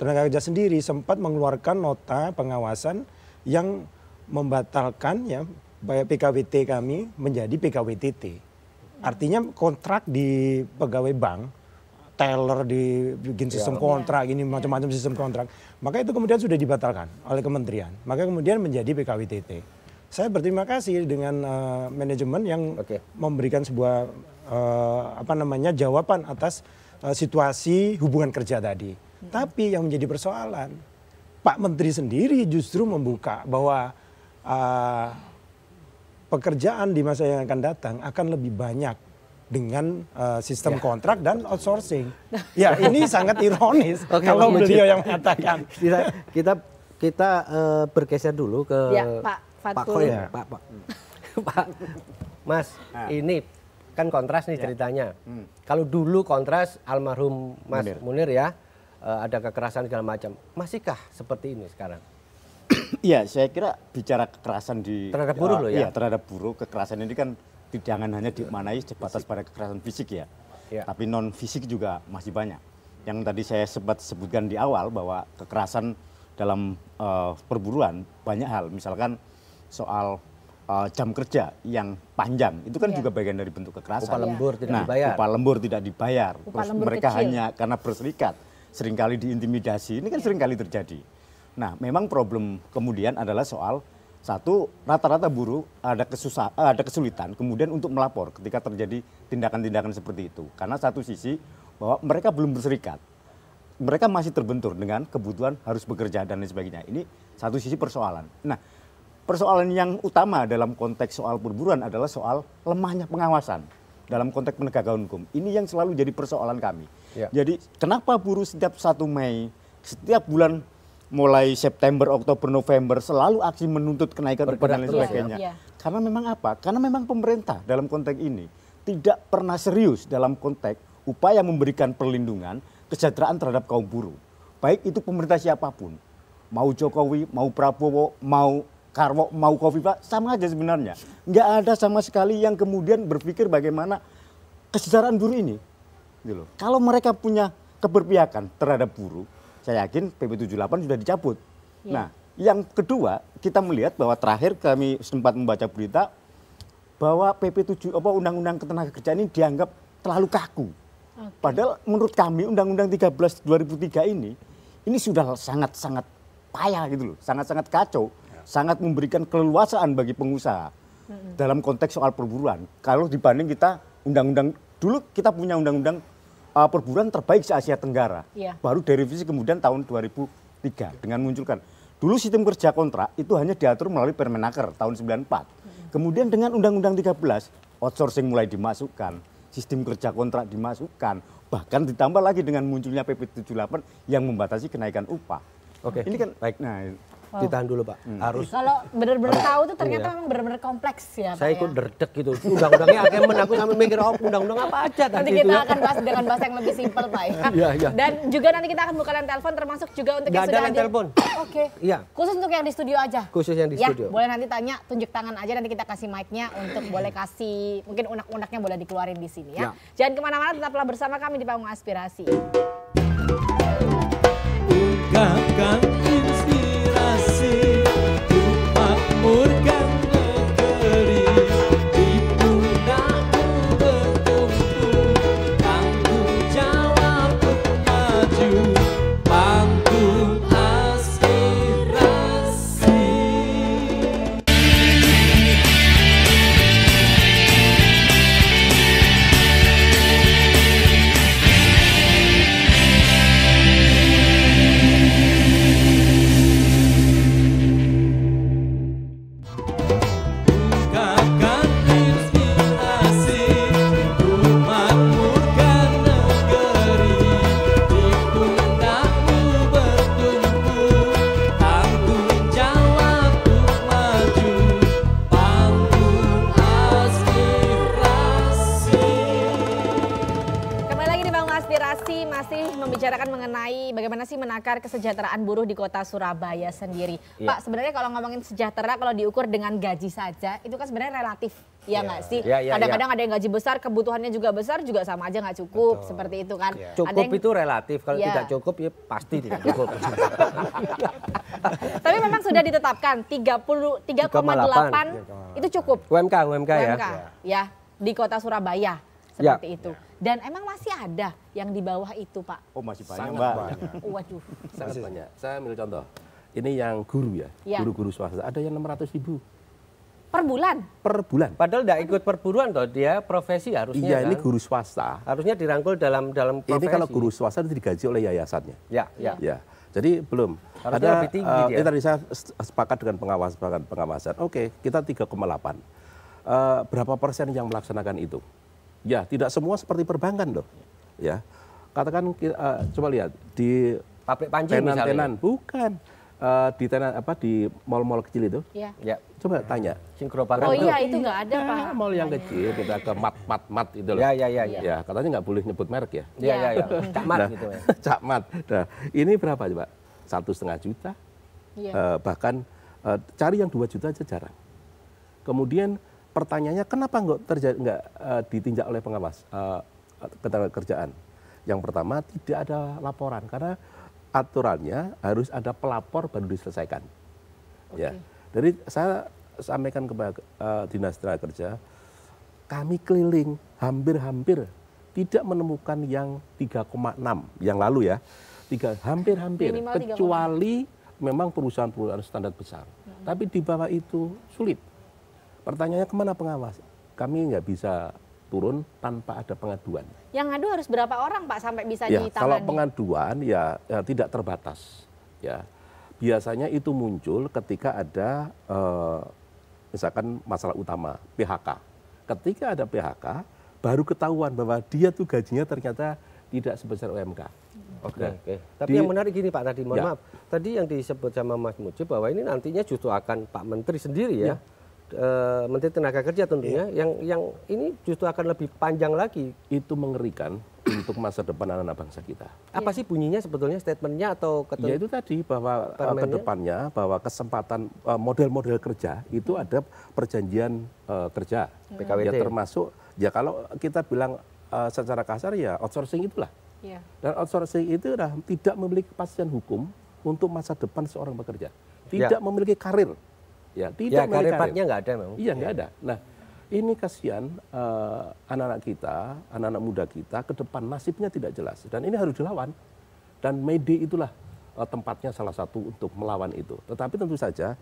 Tenaga Kerja sendiri sempat mengeluarkan nota pengawasan yang membatalkan ya PKWT kami menjadi PKWTT. Artinya kontrak di pegawai bank, teller di bikin iya, sistem iya, kontrak, iya. ini macam-macam sistem kontrak. Maka itu kemudian sudah dibatalkan oleh kementerian. Maka kemudian menjadi PKWTT. Saya berterima kasih dengan uh, manajemen yang okay. memberikan sebuah uh, apa namanya jawaban atas Eh, situasi hubungan kerja tadi. Hmm. Tapi yang menjadi persoalan, Pak Menteri sendiri justru membuka bahwa uh, pekerjaan di masa yang akan datang akan lebih banyak dengan uh, sistem ya. kontrak dan outsourcing. Nah. ya ini sangat ironis okay, kalau beliau yang mengatakan. Kita kita, kita uh, bergeser dulu ke ya, Pak Fatul. Ya. Pak Mas, nah. ini kan kontras nih ya. ceritanya. Hmm. Kalau dulu kontras almarhum Mas Munir, Munir ya eh, ada kekerasan segala macam. Masihkah seperti ini sekarang? Iya, saya kira bicara kekerasan di terhadap buruh loh ya. Iya, terhadap buruh kekerasan ini kan tidak jangan hanya dimanai sebatas pada kekerasan fisik ya. ya. Tapi non fisik juga masih banyak. Yang tadi saya sempat sebutkan di awal bahwa kekerasan dalam uh, perburuan banyak hal, misalkan soal uh, jam kerja yang panjang itu kan yeah. juga bagian dari bentuk kekerasan. Upah lembur tidak nah, dibayar. Upah lembur tidak dibayar. Upah Terus mereka kecil. hanya karena berserikat seringkali diintimidasi. Ini kan yeah. seringkali terjadi. Nah, memang problem kemudian adalah soal satu rata-rata buruh ada kesusah eh, ada kesulitan kemudian untuk melapor ketika terjadi tindakan-tindakan seperti itu karena satu sisi bahwa mereka belum berserikat mereka masih terbentur dengan kebutuhan harus bekerja dan lain sebagainya ini satu sisi persoalan nah persoalan yang utama dalam konteks soal perburuan adalah soal lemahnya pengawasan dalam konteks penegakan hukum. Ini yang selalu jadi persoalan kami. Ya. Jadi kenapa buruh setiap 1 Mei, setiap bulan mulai September, Oktober, November selalu aksi menuntut kenaikan upah dan ya? sebagainya. Ya, ya. Karena memang apa? Karena memang pemerintah dalam konteks ini tidak pernah serius dalam konteks upaya memberikan perlindungan kesejahteraan terhadap kaum buruh. Baik itu pemerintah siapapun, mau Jokowi, mau Prabowo, mau Karwo mau Kofifa sama aja sebenarnya. Nggak ada sama sekali yang kemudian berpikir bagaimana kesetaraan buruh ini. Gitu Kalau mereka punya keberpihakan terhadap buruh, saya yakin PP 78 sudah dicabut. Ya. Nah, yang kedua, kita melihat bahwa terakhir kami sempat membaca berita bahwa PP 7 apa Undang-Undang Ketenagakerjaan ini dianggap terlalu kaku. Okay. Padahal menurut kami Undang-Undang 13 2003 ini ini sudah sangat-sangat payah gitu loh, sangat-sangat kacau sangat memberikan keleluasaan bagi pengusaha hmm. dalam konteks soal perburuan. Kalau dibanding kita undang-undang dulu kita punya undang-undang uh, perburuan terbaik di Asia Tenggara, yeah. baru direvisi kemudian tahun 2003 yeah. dengan munculkan. Dulu sistem kerja kontrak itu hanya diatur melalui Permenaker tahun 94. Mm -hmm. Kemudian dengan Undang-Undang 13, outsourcing mulai dimasukkan, sistem kerja kontrak dimasukkan, bahkan ditambah lagi dengan munculnya PP 78 yang membatasi kenaikan upah. Oke. Okay. Ini kan baik. Nah, Ditahan dulu Pak. Hmm. Harus. Kalau benar-benar tahu tuh ternyata iya. memang benar-benar kompleks ya Pak. Saya ya. ikut ya? derdek gitu. Undang-undangnya akhirnya aku sampai mikir oh undang-undang apa aja tadi Nanti kita itu, ya. akan bahas dengan bahasa yang lebih simpel Pak ya. Iya, Ya. Dan juga nanti kita akan buka line telepon termasuk juga untuk Gak yang ada sudah ada telepon. Oke. Okay. Iya. Khusus untuk yang di studio aja. Khusus yang di ya, studio. boleh nanti tanya tunjuk tangan aja nanti kita kasih mic-nya untuk boleh kasih mungkin unak-unaknya boleh dikeluarin di sini ya. ya. Jangan kemana-mana tetaplah bersama kami di Panggung Aspirasi. pakar kesejahteraan buruh di kota Surabaya sendiri. Ya. Pak, sebenarnya kalau ngomongin sejahtera kalau diukur dengan gaji saja itu kan sebenarnya relatif. Ya iya. nggak ya. sih? Iya, iya, Kadang-kadang ya, ya, ya. ada yang gaji besar, kebutuhannya juga besar, juga sama aja nggak cukup. Betul. Seperti itu kan. Ya. Cukup ada yang... itu relatif, kalau ya. tidak cukup ya pasti tidak cukup. Tapi memang sudah ditetapkan 30 3,8 itu cukup. UMK, UMK, UMK ya. Ya, di kota Surabaya. Iya. seperti ya. itu. Ya. Dan emang masih ada yang di bawah itu, Pak? Oh, masih banyak, Sangat Mbak. Banyak. Waduh. Sangat banyak. Saya ambil contoh. Ini yang guru ya, iya. guru-guru ya. swasta. Ada yang 600 ribu. Per bulan? Per bulan. Padahal tidak ikut perburuan toh dia profesi harusnya. Iya, kan? ini guru swasta. Harusnya dirangkul dalam dalam profesi. Ini kalau guru swasta itu digaji oleh yayasannya. Ya, ya. ya. Jadi belum. Harusnya Ada, lebih tinggi uh, dia. Ini tadi saya sepakat dengan pengawas pengawasan. Oke, okay, kita 3,8. Uh, eh, berapa persen yang melaksanakan itu? Ya, tidak semua seperti perbankan loh. Ya. Katakan uh, coba lihat di pabrik panci tenan, misalnya. Tenan, bukan. Uh, di tenan apa di mall-mall kecil itu? Iya. Ya. Coba tanya. Sinkro Oh iya itu enggak ada, nah, Pak. mall yang kecil kita ke mat mat mat itu loh. Ya ya ya ya. ya katanya enggak boleh nyebut merek ya. Iya iya ya. ya, ya. Cak mat nah, gitu ya. Cak mat. Nah, ini berapa coba? Satu setengah juta. Ya. Uh, bahkan uh, cari yang dua juta aja jarang. Kemudian pertanyaannya kenapa nggak terjadi nggak uh, eh, ditinjau oleh pengawas uh, eh, ketenagakerjaan? Yang pertama tidak ada laporan karena aturannya harus ada pelapor baru diselesaikan. Okay. Ya. Jadi saya sampaikan kepada uh, dinas tenaga kerja, kami keliling hampir-hampir tidak menemukan yang 3,6 yang lalu ya. Tiga hampir-hampir kecuali memang perusahaan-perusahaan standar besar. Hmm. Tapi di bawah itu sulit pertanyaannya kemana pengawas kami nggak bisa turun tanpa ada pengaduan. Yang ngadu harus berapa orang Pak sampai bisa ya, ditangani? Kalau pengaduan ya, ya tidak terbatas. Ya biasanya itu muncul ketika ada eh, misalkan masalah utama PHK. Ketika ada PHK baru ketahuan bahwa dia tuh gajinya ternyata tidak sebesar UMK. Hmm. Oke, okay, nah, okay. tapi di, yang menarik gini Pak tadi, mohon ya. maaf, tadi yang disebut sama Mas Mujib bahwa ini nantinya justru akan Pak Menteri sendiri ya, ya e, Menteri Tenaga Kerja tentunya yeah. yang yang ini justru akan lebih panjang lagi. Itu mengerikan untuk masa depan anak-anak bangsa kita. Apa iya. sih bunyinya sebetulnya statementnya atau ketua? Ya itu tadi bahwa eh, ke depannya bahwa kesempatan eh, model-model kerja itu hmm. ada perjanjian uh, kerja iya. PKWT. Ya termasuk ya kalau kita bilang uh, secara kasar ya outsourcing itulah. Yeah. Dan outsourcing itu tidak memiliki kepastian hukum untuk masa depan seorang pekerja. Tidak yeah. memiliki karir. Ya, tidak ya, karepatnya nggak ada memang. Iya, nggak ya. ada. Nah, ini kasihan anak eh, anak-anak kita, anak-anak muda kita ke depan nasibnya tidak jelas dan ini harus dilawan. Dan media itulah uh, tempatnya salah satu untuk melawan itu. Tetapi tentu saja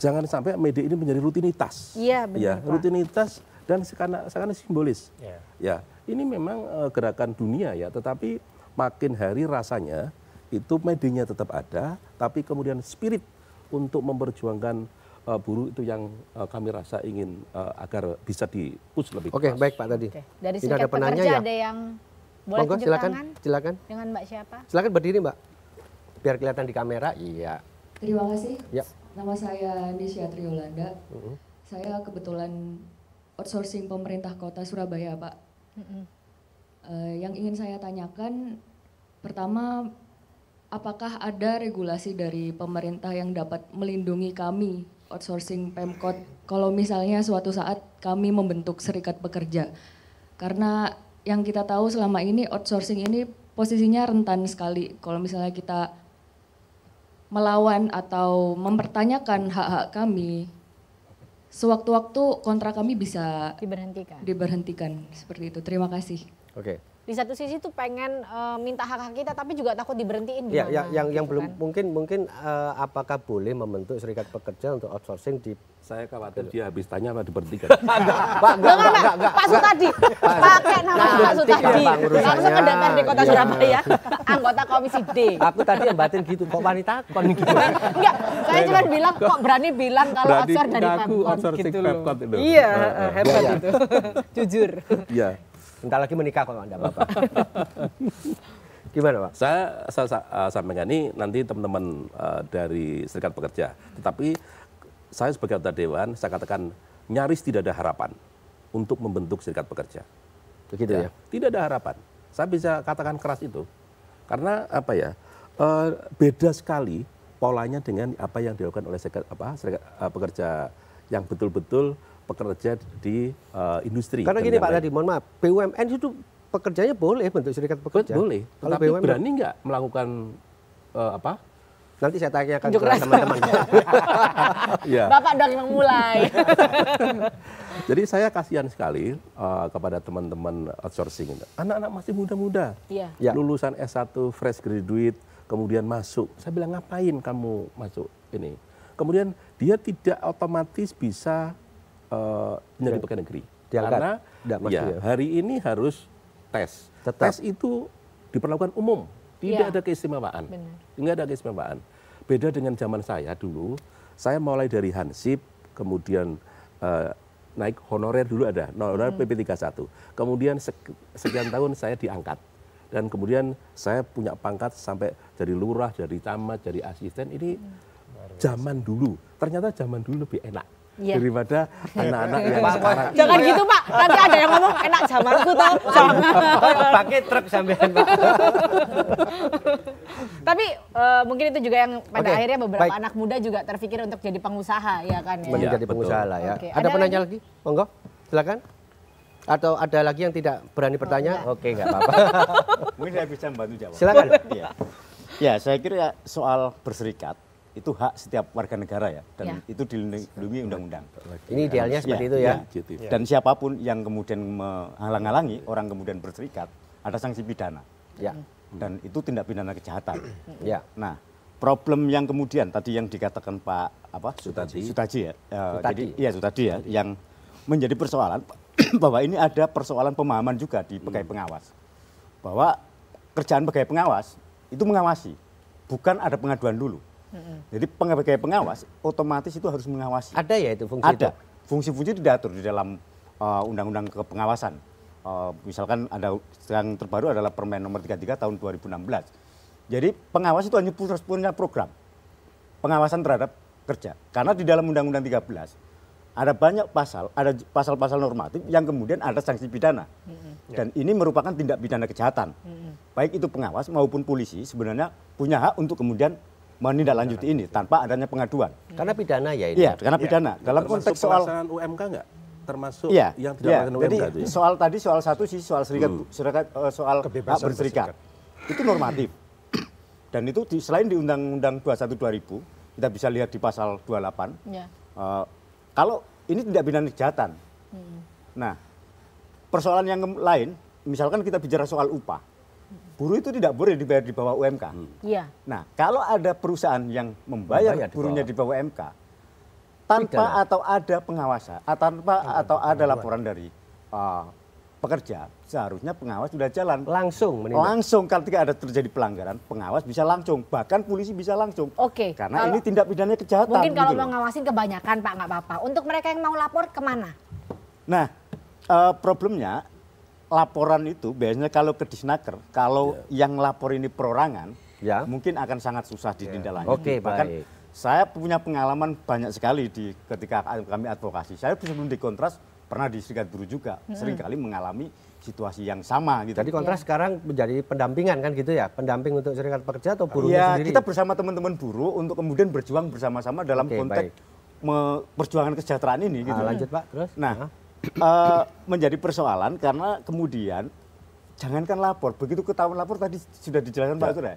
jangan sampai media ini menjadi rutinitas. Iya, Ya, rutinitas dan sekarang sekarang simbolis. Ya. ya, ini memang uh, gerakan dunia ya, tetapi makin hari rasanya itu medinya tetap ada, tapi kemudian spirit untuk memperjuangkan Eh, buruh itu yang eh, kami rasa ingin eh, agar bisa push lebih Oke, okay, baik Pak tadi. Okay. Dari Tidak ada penanya ya. ada yang boleh Monggo, silakan, tangan silakan. Dengan Mbak siapa? Silakan berdiri Mbak. Biar kelihatan di kamera. Iya. Terima kasih. Ya. Nama saya Nisha Triolanda. Mm -hmm. Saya kebetulan outsourcing pemerintah kota Surabaya, Pak. Mm -hmm. uh, yang ingin saya tanyakan, pertama apakah ada regulasi dari pemerintah yang dapat melindungi kami outsourcing Pemkot kalau misalnya suatu saat kami membentuk serikat pekerja. Karena yang kita tahu selama ini outsourcing ini posisinya rentan sekali kalau misalnya kita melawan atau mempertanyakan hak-hak kami sewaktu-waktu kontrak kami bisa diberhentikan. Diberhentikan seperti itu. Terima kasih. Oke. Okay di satu sisi tuh pengen uh, minta hak hak kita tapi juga takut diberhentiin ya, gimana? Ya, yang gitu yang gitu belum kan? mungkin mungkin uh, apakah boleh membentuk serikat pekerja untuk outsourcing di saya khawatir gitu. dia habis tanya apa diberhentikan. Pak, enggak, enggak, enggak, enggak, Pak Sutadi. Pakai nama nah, Pak Sutadi. Langsung ke DPRD Kota iya. Surabaya, anggota Komisi D. Aku tadi yang batin gitu, kok wanita kon gitu. Enggak, saya iya, cuma iya. bilang kok berani bilang kalau outsourcing dari Pemkot gitu loh. Iya, hebat itu. Jujur. Bentar lagi menikah kalau Anda Bapak. Gimana Pak? Saya, saya, saya uh, sampaikan ini nanti teman-teman uh, dari Serikat Pekerja. Tetapi saya sebagai anggota Dewan, saya katakan nyaris tidak ada harapan untuk membentuk Serikat Pekerja. Begitu ya? ya? Tidak ada harapan. Saya bisa katakan keras itu. Karena apa ya, uh, beda sekali polanya dengan apa yang dilakukan oleh serikat, apa, serikat, uh, pekerja yang betul-betul pekerja di uh, industri. Karena gini Pak Tadi, mohon maaf, BUMN itu pekerjanya boleh bentuk serikat pekerja. Boleh, kalau tapi BUMN. berani nggak melakukan uh, apa? Nanti saya tanya akan ke teman-teman. ya. Bapak udah memulai. Jadi saya kasihan sekali uh, kepada teman-teman outsourcing. Anak-anak masih muda-muda, iya. ya. lulusan S1, fresh graduate, kemudian masuk. Saya bilang ngapain kamu masuk ini? Kemudian dia tidak otomatis bisa uh, eh, kan? pegawai negeri. Diangkat. Karena Tidak, ya, ya, hari ini harus tes. Tetap. Tes itu diperlakukan umum, tidak ya. ada keistimewaan. Tidak ada keistimewaan. Beda dengan zaman saya dulu, saya mulai dari Hansip, kemudian uh, naik honorer dulu ada, honorer hmm. PP31. Kemudian sekian tahun saya diangkat. Dan kemudian saya punya pangkat sampai dari lurah, dari camat, dari asisten. Ini hmm. zaman dulu. Ternyata zaman dulu lebih enak yeah. daripada anak-anak yang sekarang. Jangan iya. gitu Pak, nanti ada yang ngomong enak zamanku tau. Jangan. Pakai truk sampean Pak. Tapi uh, mungkin itu juga yang pada okay. akhirnya beberapa Baik. anak muda juga terpikir untuk jadi pengusaha ya kan. Ya? Menjadi iya, Betul. pengusaha lah ya. Okay. Ada, ada penanya lagi? lagi? Monggo, silakan. Atau ada lagi yang tidak berani oh, bertanya? Oh, Oke, okay, nggak apa-apa. mungkin saya bisa membantu jawab. Silakan. Ya. ya, saya kira soal berserikat itu hak setiap warga negara ya dan ya. itu dilindungi undang-undang. Ini idealnya ya. seperti itu ya. ya. Dan siapapun yang kemudian menghalang-halangi orang kemudian berserikat ada sanksi pidana. Ya. Dan itu tindak pidana kejahatan. Ya. Nah, problem yang kemudian tadi yang dikatakan Pak apa? Sutaji. Sutaji ya. Tadi. Eh, Sutaji. Jadi iya Sutaji ya yang menjadi persoalan bahwa ini ada persoalan pemahaman juga di pegawai hmm. pengawas. Bahwa kerjaan pegawai pengawas itu mengawasi, bukan ada pengaduan dulu. Jadi sebagai pengawas otomatis itu harus mengawasi. Ada ya itu fungsi Ada. Fungsi-fungsi itu diatur di dalam uh, undang-undang kepengawasan. Uh, eh, misalkan ada yang terbaru adalah Permen nomor 33 tahun 2016. Jadi pengawas itu hanya punya program pengawasan terhadap kerja. Karena di dalam Undang-Undang 13 ada banyak pasal, ada pasal-pasal normatif yang kemudian ada sanksi pidana. Ya. Dan ini merupakan tindak pidana kejahatan. Baik itu pengawas maupun polisi sebenarnya punya hak untuk kemudian menindaklanjuti ini tanpa adanya pengaduan. Hmm. Karena pidana ya ini. Iya, karena iya. pidana. Ya. Dalam konteks soal UMK enggak? termasuk ya, yang tidak ya. UMK Jadi itu ya? soal tadi soal satu sih soal serikat hmm. serikat eh, soal Kebebasan hak berserikat. berserikat. Itu normatif. Dan itu di, selain di Undang-Undang 21 2000, kita bisa lihat di pasal 28. Ya. Uh, kalau ini tidak bidang kejahatan. Hmm. Nah, persoalan yang lain, misalkan kita bicara soal upah buruh itu tidak boleh dibayar di bawah UMK. Hmm. Iya. Ya. Nah, kalau ada perusahaan yang membayar, membayar buruhnya di bawah UMK ah, tanpa tidak. atau ada pengawasan, tanpa tidak. atau ada laporan dari uh, pekerja, seharusnya pengawas sudah jalan. Langsung menindak. Langsung ketika ada terjadi pelanggaran, pengawas bisa langsung, bahkan polisi bisa langsung. Oke. Okay. Karena kalau, ini tindak pidananya kejahatan. Mungkin gitu kalau gitu mengawasin kebanyakan Pak nggak apa-apa. Untuk mereka yang mau lapor kemana? Nah, uh, problemnya laporan itu biasanya kalau ke disnaker, kalau yeah. yang lapor ini perorangan, yeah. mungkin akan sangat susah ditindaklanjuti. Yeah. Okay, Bahkan baik. saya punya pengalaman banyak sekali di ketika kami advokasi. Saya sebelum di kontras pernah di serikat buruh juga, mm -hmm. seringkali mengalami situasi yang sama gitu. Jadi kontras ya. sekarang menjadi pendampingan kan gitu ya, pendamping untuk serikat pekerja atau buruh ya, sendiri. kita bersama teman-teman buruh untuk kemudian berjuang bersama-sama dalam okay, konteks perjuangan kesejahteraan ini gitu. Ah, lanjut Pak, terus. Nah, -huh uh, menjadi persoalan karena kemudian jangankan lapor, begitu ketahuan lapor tadi sudah dijelaskan ya. Pak Tura,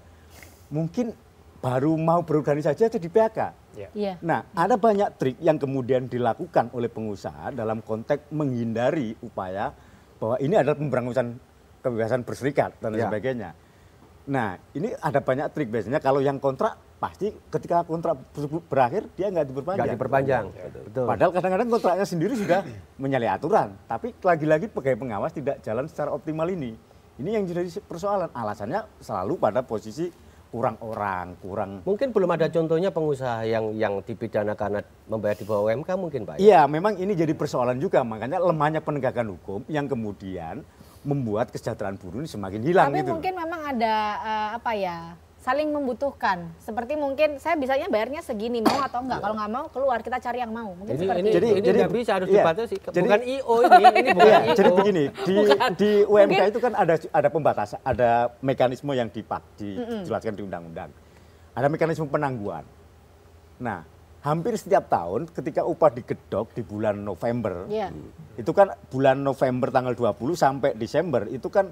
mungkin baru mau berorganisasi aja di PHK. Ya. Ya. Nah, ada banyak trik yang kemudian dilakukan oleh pengusaha dalam konteks menghindari upaya bahwa ini adalah pemberangusan kebebasan berserikat dan ya. sebagainya. Nah, ini ada banyak trik biasanya kalau yang kontrak pasti ketika kontrak berakhir dia nggak diperpanjang. Nggak diperpanjang. Betul. Padahal kadang-kadang kontraknya sendiri sudah menyalahi aturan, tapi lagi-lagi pegawai pengawas tidak jalan secara optimal ini. Ini yang jadi persoalan. Alasannya selalu pada posisi kurang orang, kurang. Mungkin belum ada contohnya pengusaha yang yang dipidana karena membayar di bawah UMK mungkin, Pak. Iya, memang ini jadi persoalan juga. Makanya lemahnya penegakan hukum yang kemudian membuat kesejahteraan buruh ini semakin hilang Tapi gitu. mungkin memang ada uh, apa ya? saling membutuhkan. Seperti mungkin saya bisanya bayarnya segini mau atau enggak. Kalau nggak mau keluar kita cari yang mau. Mungkin jadi, ini, Jadi ini jadi bisa harus yeah. dibatasi. Jadi, ini, ini iya, bukan iya, IO. Jadi begini, di di UMK mungkin, itu kan ada ada pembatasan, ada mekanisme yang dipak dijelaskan mm -mm. di undang-undang. Ada mekanisme penangguhan. Nah, hampir setiap tahun ketika upah digedok di bulan November. Yeah. Itu kan bulan November tanggal 20 sampai Desember itu kan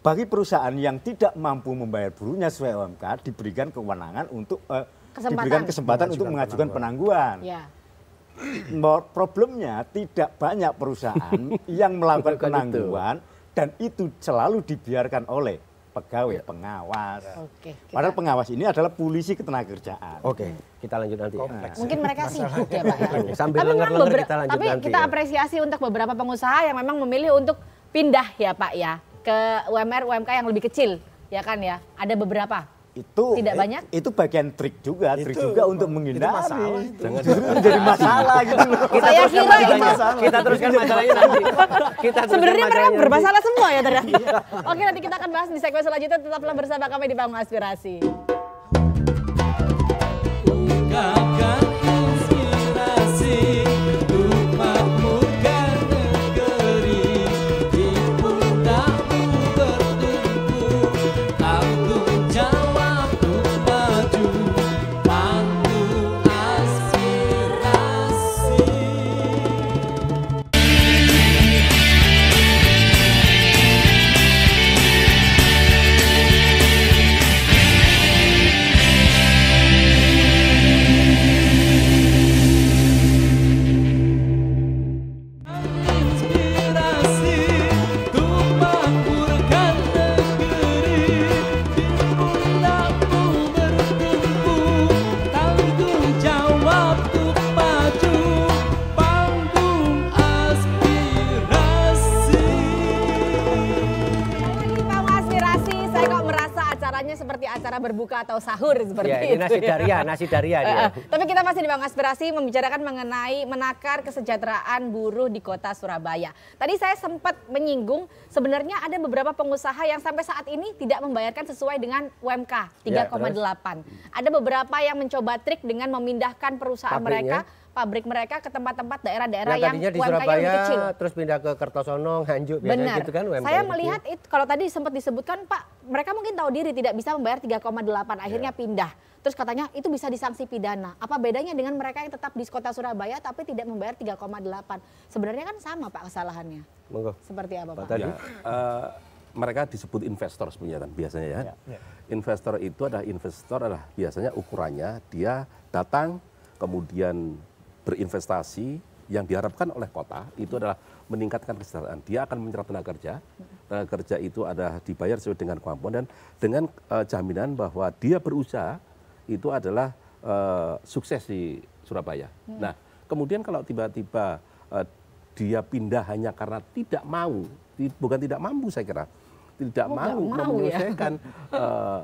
bagi perusahaan yang tidak mampu membayar buruhnya sesuai UMK diberikan kewenangan untuk eh, kesempatan. diberikan kesempatan mengajukan untuk mengajukan penangguhan. Ya. Problemnya tidak banyak perusahaan yang melakukan penangguhan dan itu selalu dibiarkan oleh pegawai ya. pengawas. Ya. Oke. Kita... Padahal pengawas ini adalah polisi ketenagakerjaan. Oke, kita lanjut nanti. Kompleks. Mungkin mereka sibuk ya, Pak. Ya. Sambil tapi lenger, lenger kita lanjut tapi nanti. kita apresiasi ya. untuk beberapa pengusaha yang memang memilih untuk pindah ya, Pak ya ke UMR UMK yang lebih kecil ya kan ya ada beberapa itu tidak banyak itu bagian trik juga trik juga untuk menghindari itu masalah itu. jangan jadi masalah gitu loh kita saya kira itu masalah. kita teruskan masalahnya nanti kita sebenarnya mereka bermasalah semua ya ternyata oke nanti kita akan bahas di segmen selanjutnya tetaplah bersama kami di Bangun Aspirasi ungkapkan sahur seperti ya, ini itu. Nasi ya. daria, nasi daria dia. Tapi kita masih di Bang Aspirasi membicarakan mengenai menakar kesejahteraan buruh di kota Surabaya. Tadi saya sempat menyinggung sebenarnya ada beberapa pengusaha yang sampai saat ini tidak membayarkan sesuai dengan UMK 3,8. Ya, ada beberapa yang mencoba trik dengan memindahkan perusahaan Pabriknya. mereka ya pabrik mereka ke tempat-tempat daerah-daerah yang, yang di umk kecil. Terus pindah ke Kertosono, Nganjuk, biasanya Benar. gitu kan UMK. Saya melihat itu kalau tadi sempat disebutkan Pak, mereka mungkin tahu diri tidak bisa membayar 3,8 iya. akhirnya yeah. pindah. Terus katanya itu bisa disanksi pidana. Apa bedanya dengan mereka yang tetap di kota Surabaya tapi tidak membayar 3,8? Sebenarnya kan sama Pak kesalahannya. Monggo. Seperti apa Pak? Tadi uh, mereka disebut investor sebenarnya kan biasanya ya. Yeah. Yeah. Investor itu adalah investor adalah biasanya ukurannya dia datang kemudian berinvestasi yang diharapkan oleh kota itu adalah meningkatkan kesejahteraan. Dia akan menyerap tenaga kerja. Tenaga kerja itu ada dibayar sesuai dengan kemampuan dan dengan uh, jaminan bahwa dia berusaha itu adalah uh, sukses di Surabaya. Hmm. Nah, kemudian kalau tiba-tiba uh, dia pindah hanya karena tidak mau, bukan tidak mampu saya kira, tidak oh, mau, mau ya. menyelesaikan ya? uh,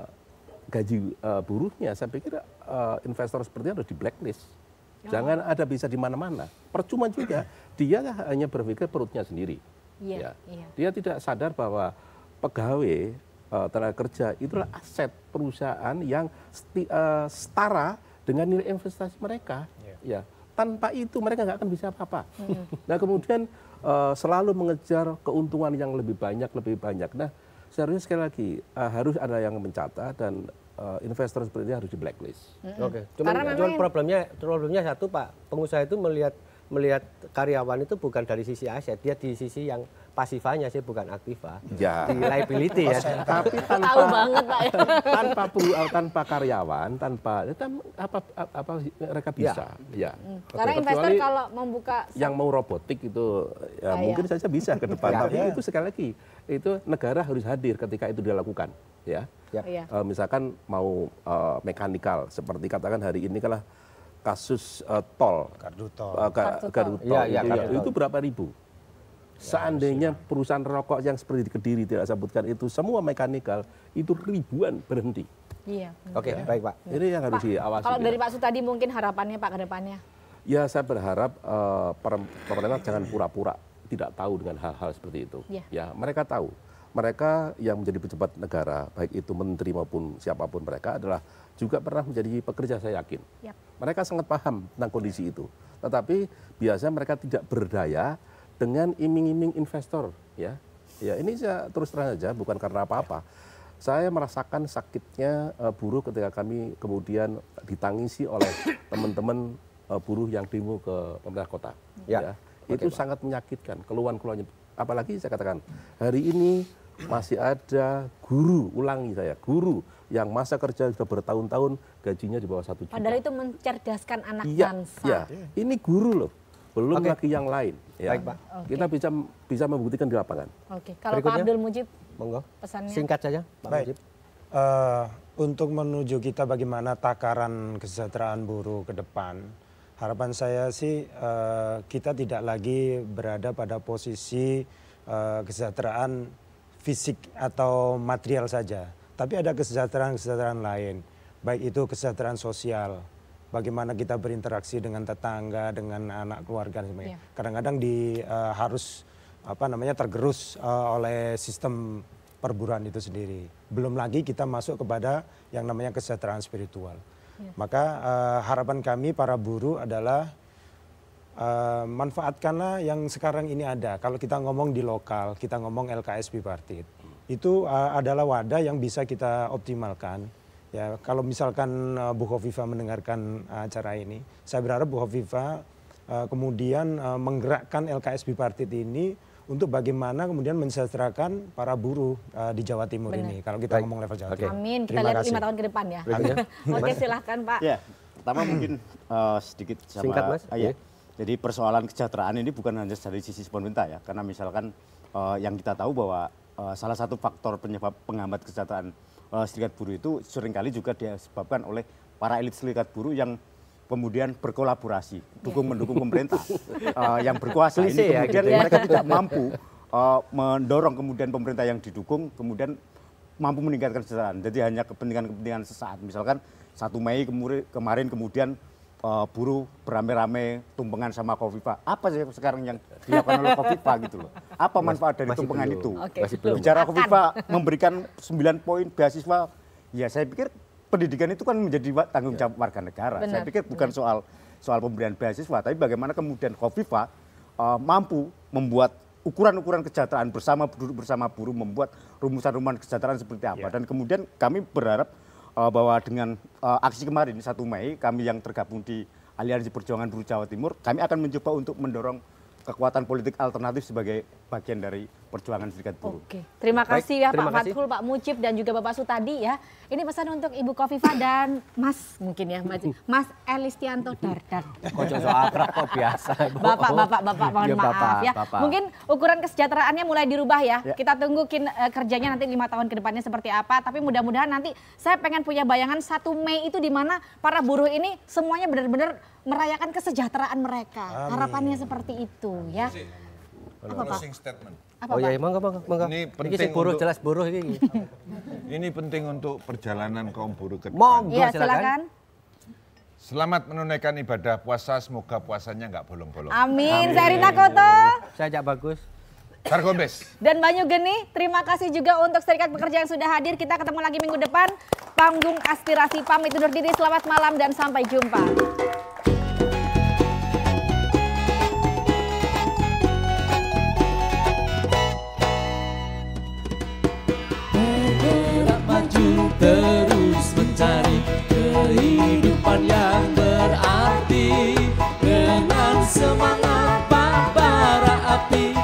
gaji uh, buruhnya, saya pikir uh, investor seperti itu harus di blacklist Ya. Jangan ada bisa di mana-mana. Percuma juga dia hanya berpikir perutnya sendiri. Iya, ya. iya. Dia tidak sadar bahwa pegawai eh, tenaga kerja itulah aset perusahaan yang sti, uh, setara dengan nilai investasi mereka. Yeah. Ya. Tanpa itu mereka nggak akan bisa apa-apa. Mm. nah kemudian uh, selalu mengejar keuntungan yang lebih banyak, lebih banyak. Nah seharusnya sekali lagi uh, harus ada yang mencatat dan uh, investor seperti ini harus di blacklist. Mm Oke. Okay. Cuman, cuman problemnya problemnya satu Pak, pengusaha itu melihat melihat karyawan itu bukan dari sisi aset, dia di sisi yang pasifanya sih bukan aktiva ya. di liability ya tapi tanpa Tahu banget, Pak. tanpa pu, eh, tanpa karyawan tanpa ya, apa apa mereka ya. bisa ya, ya. karena investor Kecuali kalau membuka yang mau robotik itu ya ah, mungkin ya. saja bisa ke depan ya, tapi ya. itu sekali lagi itu negara harus hadir ketika itu dilakukan ya, ya. Uh, misalkan mau uh, mekanikal seperti katakan hari ini kalah kasus uh, tol Kartu tol uh, tol, tol iya, iya, ya, ya, itu, Tol. itu berapa ribu Seandainya nah, perusahaan rokok yang seperti di Kediri tidak sebutkan itu semua mekanikal itu ribuan berhenti. Iya. Oke, okay, baik Pak. Ini yang harus diawasi. Kalau dari Pak Su tadi mungkin harapannya Pak ke depannya? Ya, saya berharap uh, pemerintah jangan pura-pura tidak tahu dengan hal-hal seperti itu. Ya. ya, mereka tahu. Mereka yang menjadi pejabat negara, baik itu menteri maupun siapapun mereka adalah juga pernah menjadi pekerja saya yakin. Ya. Mereka sangat paham tentang kondisi itu. Tetapi biasanya mereka tidak berdaya dengan iming-iming investor ya. Ya ini saya terus terang saja bukan karena apa-apa. Saya merasakan sakitnya uh, buruh ketika kami kemudian ditangisi oleh teman-teman uh, buruh yang demo ke pemerintah kota. Ya. ya. Itu Oke, sangat menyakitkan keluhan-keluhannya. Apalagi saya katakan hari ini masih ada guru, ulangi saya, guru yang masa kerja sudah bertahun-tahun gajinya di bawah satu juta. Padahal itu mencerdaskan anak ya, bangsa. Ya. Ini guru loh, belum okay. lagi yang lain. Ya. Baik Pak. Okay. Kita bisa bisa membuktikan di lapangan. Oke. Okay. Kalau Berikutnya, Pak Abdul Mujib, monggo. Pesannya singkat saja, Pak Baik. Mujib. Uh, untuk menuju kita bagaimana takaran kesejahteraan buruh ke depan, harapan saya sih uh, kita tidak lagi berada pada posisi uh, kesejahteraan fisik atau material saja, tapi ada kesejahteraan-kesejahteraan lain, baik itu kesejahteraan sosial, bagaimana kita berinteraksi dengan tetangga, dengan anak keluarga sebagainya. Yeah. Kadang-kadang di uh, harus apa namanya tergerus uh, oleh sistem perburuan itu sendiri. Belum lagi kita masuk kepada yang namanya kesejahteraan spiritual. Yeah. Maka uh, harapan kami para buruh adalah Uh, manfaatkanlah yang sekarang ini ada. Kalau kita ngomong di lokal, kita ngomong LKS bipartit, itu uh, adalah wadah yang bisa kita optimalkan Ya, kalau misalkan uh, Bu Hovifa mendengarkan uh, acara ini, saya berharap Bu Hovifa uh, kemudian uh, menggerakkan LKS bipartit ini untuk bagaimana kemudian mensejahterakan para buruh uh, di Jawa Timur Benar. ini. Kalau kita Baik. ngomong level Jawa okay. Timur. Amin. Kita Terima lihat lima tahun ke depan ya. Amin. Oke, silahkan Pak. Ya, pertama mungkin uh, sedikit sama, singkat Mas. ya. Jadi persoalan kesejahteraan ini bukan hanya dari sisi pemerintah ya, karena misalkan uh, yang kita tahu bahwa uh, salah satu faktor penyebab penghambat kesejahteraan uh, serikat buruh itu seringkali juga disebabkan oleh para elit serikat buruh yang kemudian berkolaborasi, ya. dukung mendukung pemerintah uh, yang berkuasa ini ya, kemudian gitu ya, gitu mereka tidak mampu uh, mendorong kemudian pemerintah yang didukung kemudian mampu meningkatkan kesejahteraan. Jadi hanya kepentingan-kepentingan sesaat. Misalkan satu Mei kemarin kemudian uh, eh, buruh beramai-ramai tumpengan sama Kofifa. Apa sih sekarang yang dilakukan oleh Kofifa gitu loh? Apa manfaat dari tumpengan itu? Okay. Bicara Kofifa memberikan 9 poin beasiswa, ya saya pikir pendidikan itu kan menjadi tanggung ya. jawab warga negara. Benar, saya pikir bukan soal soal pemberian beasiswa, tapi bagaimana kemudian Kofifa uh, eh, mampu membuat ukuran-ukuran kesejahteraan bersama duduk bersama buruh membuat rumusan-rumusan kesejahteraan seperti apa ya. dan kemudian kami berharap uh, bahwa dengan uh, aksi kemarin 1 Mei kami yang tergabung di Aliansi Perjuangan Buruh Jawa Timur kami akan mencoba untuk mendorong kekuatan politik alternatif sebagai bagian dari perjuangan serikat buruh. Oke, terima kasih ya terima Pak Fatul, Pak Mujib dan juga Bapak Sutadi ya. Ini pesan untuk Ibu Kofifa dan Mas mungkin ya Mas, Mas Elistianto Dardar. Kok akrab kok biasa. Bapak, bapak, bapak mohon ya, maaf ya. Bapak. Mungkin ukuran kesejahteraannya mulai dirubah ya. ya. Kita tunggu kin, uh, kerjanya nanti lima tahun ke depannya seperti apa. Tapi mudah-mudahan nanti saya pengen punya bayangan satu Mei itu di mana para buruh ini semuanya benar-benar merayakan kesejahteraan mereka. Amin. Harapannya seperti itu ya. Apa, Pak? Closing statement. Apa, oh iya, ya, mangga mangga mangga. Ini penting ini buruh untuk, jelas buruh ini. ini penting untuk perjalanan kaum buruh ke depan. Monggo ya, silakan. silakan. Selamat menunaikan ibadah puasa, semoga puasanya nggak bolong-bolong. Amin. Amin. Saya Rina Koto. Saya Cak Bagus. Sarkobes. Dan Banyu Geni, terima kasih juga untuk Serikat Pekerja yang sudah hadir. Kita ketemu lagi minggu depan. Panggung Aspirasi pamit undur diri. Selamat malam dan sampai jumpa. maju terus mencari kehidupan yang berarti dengan semangat bara api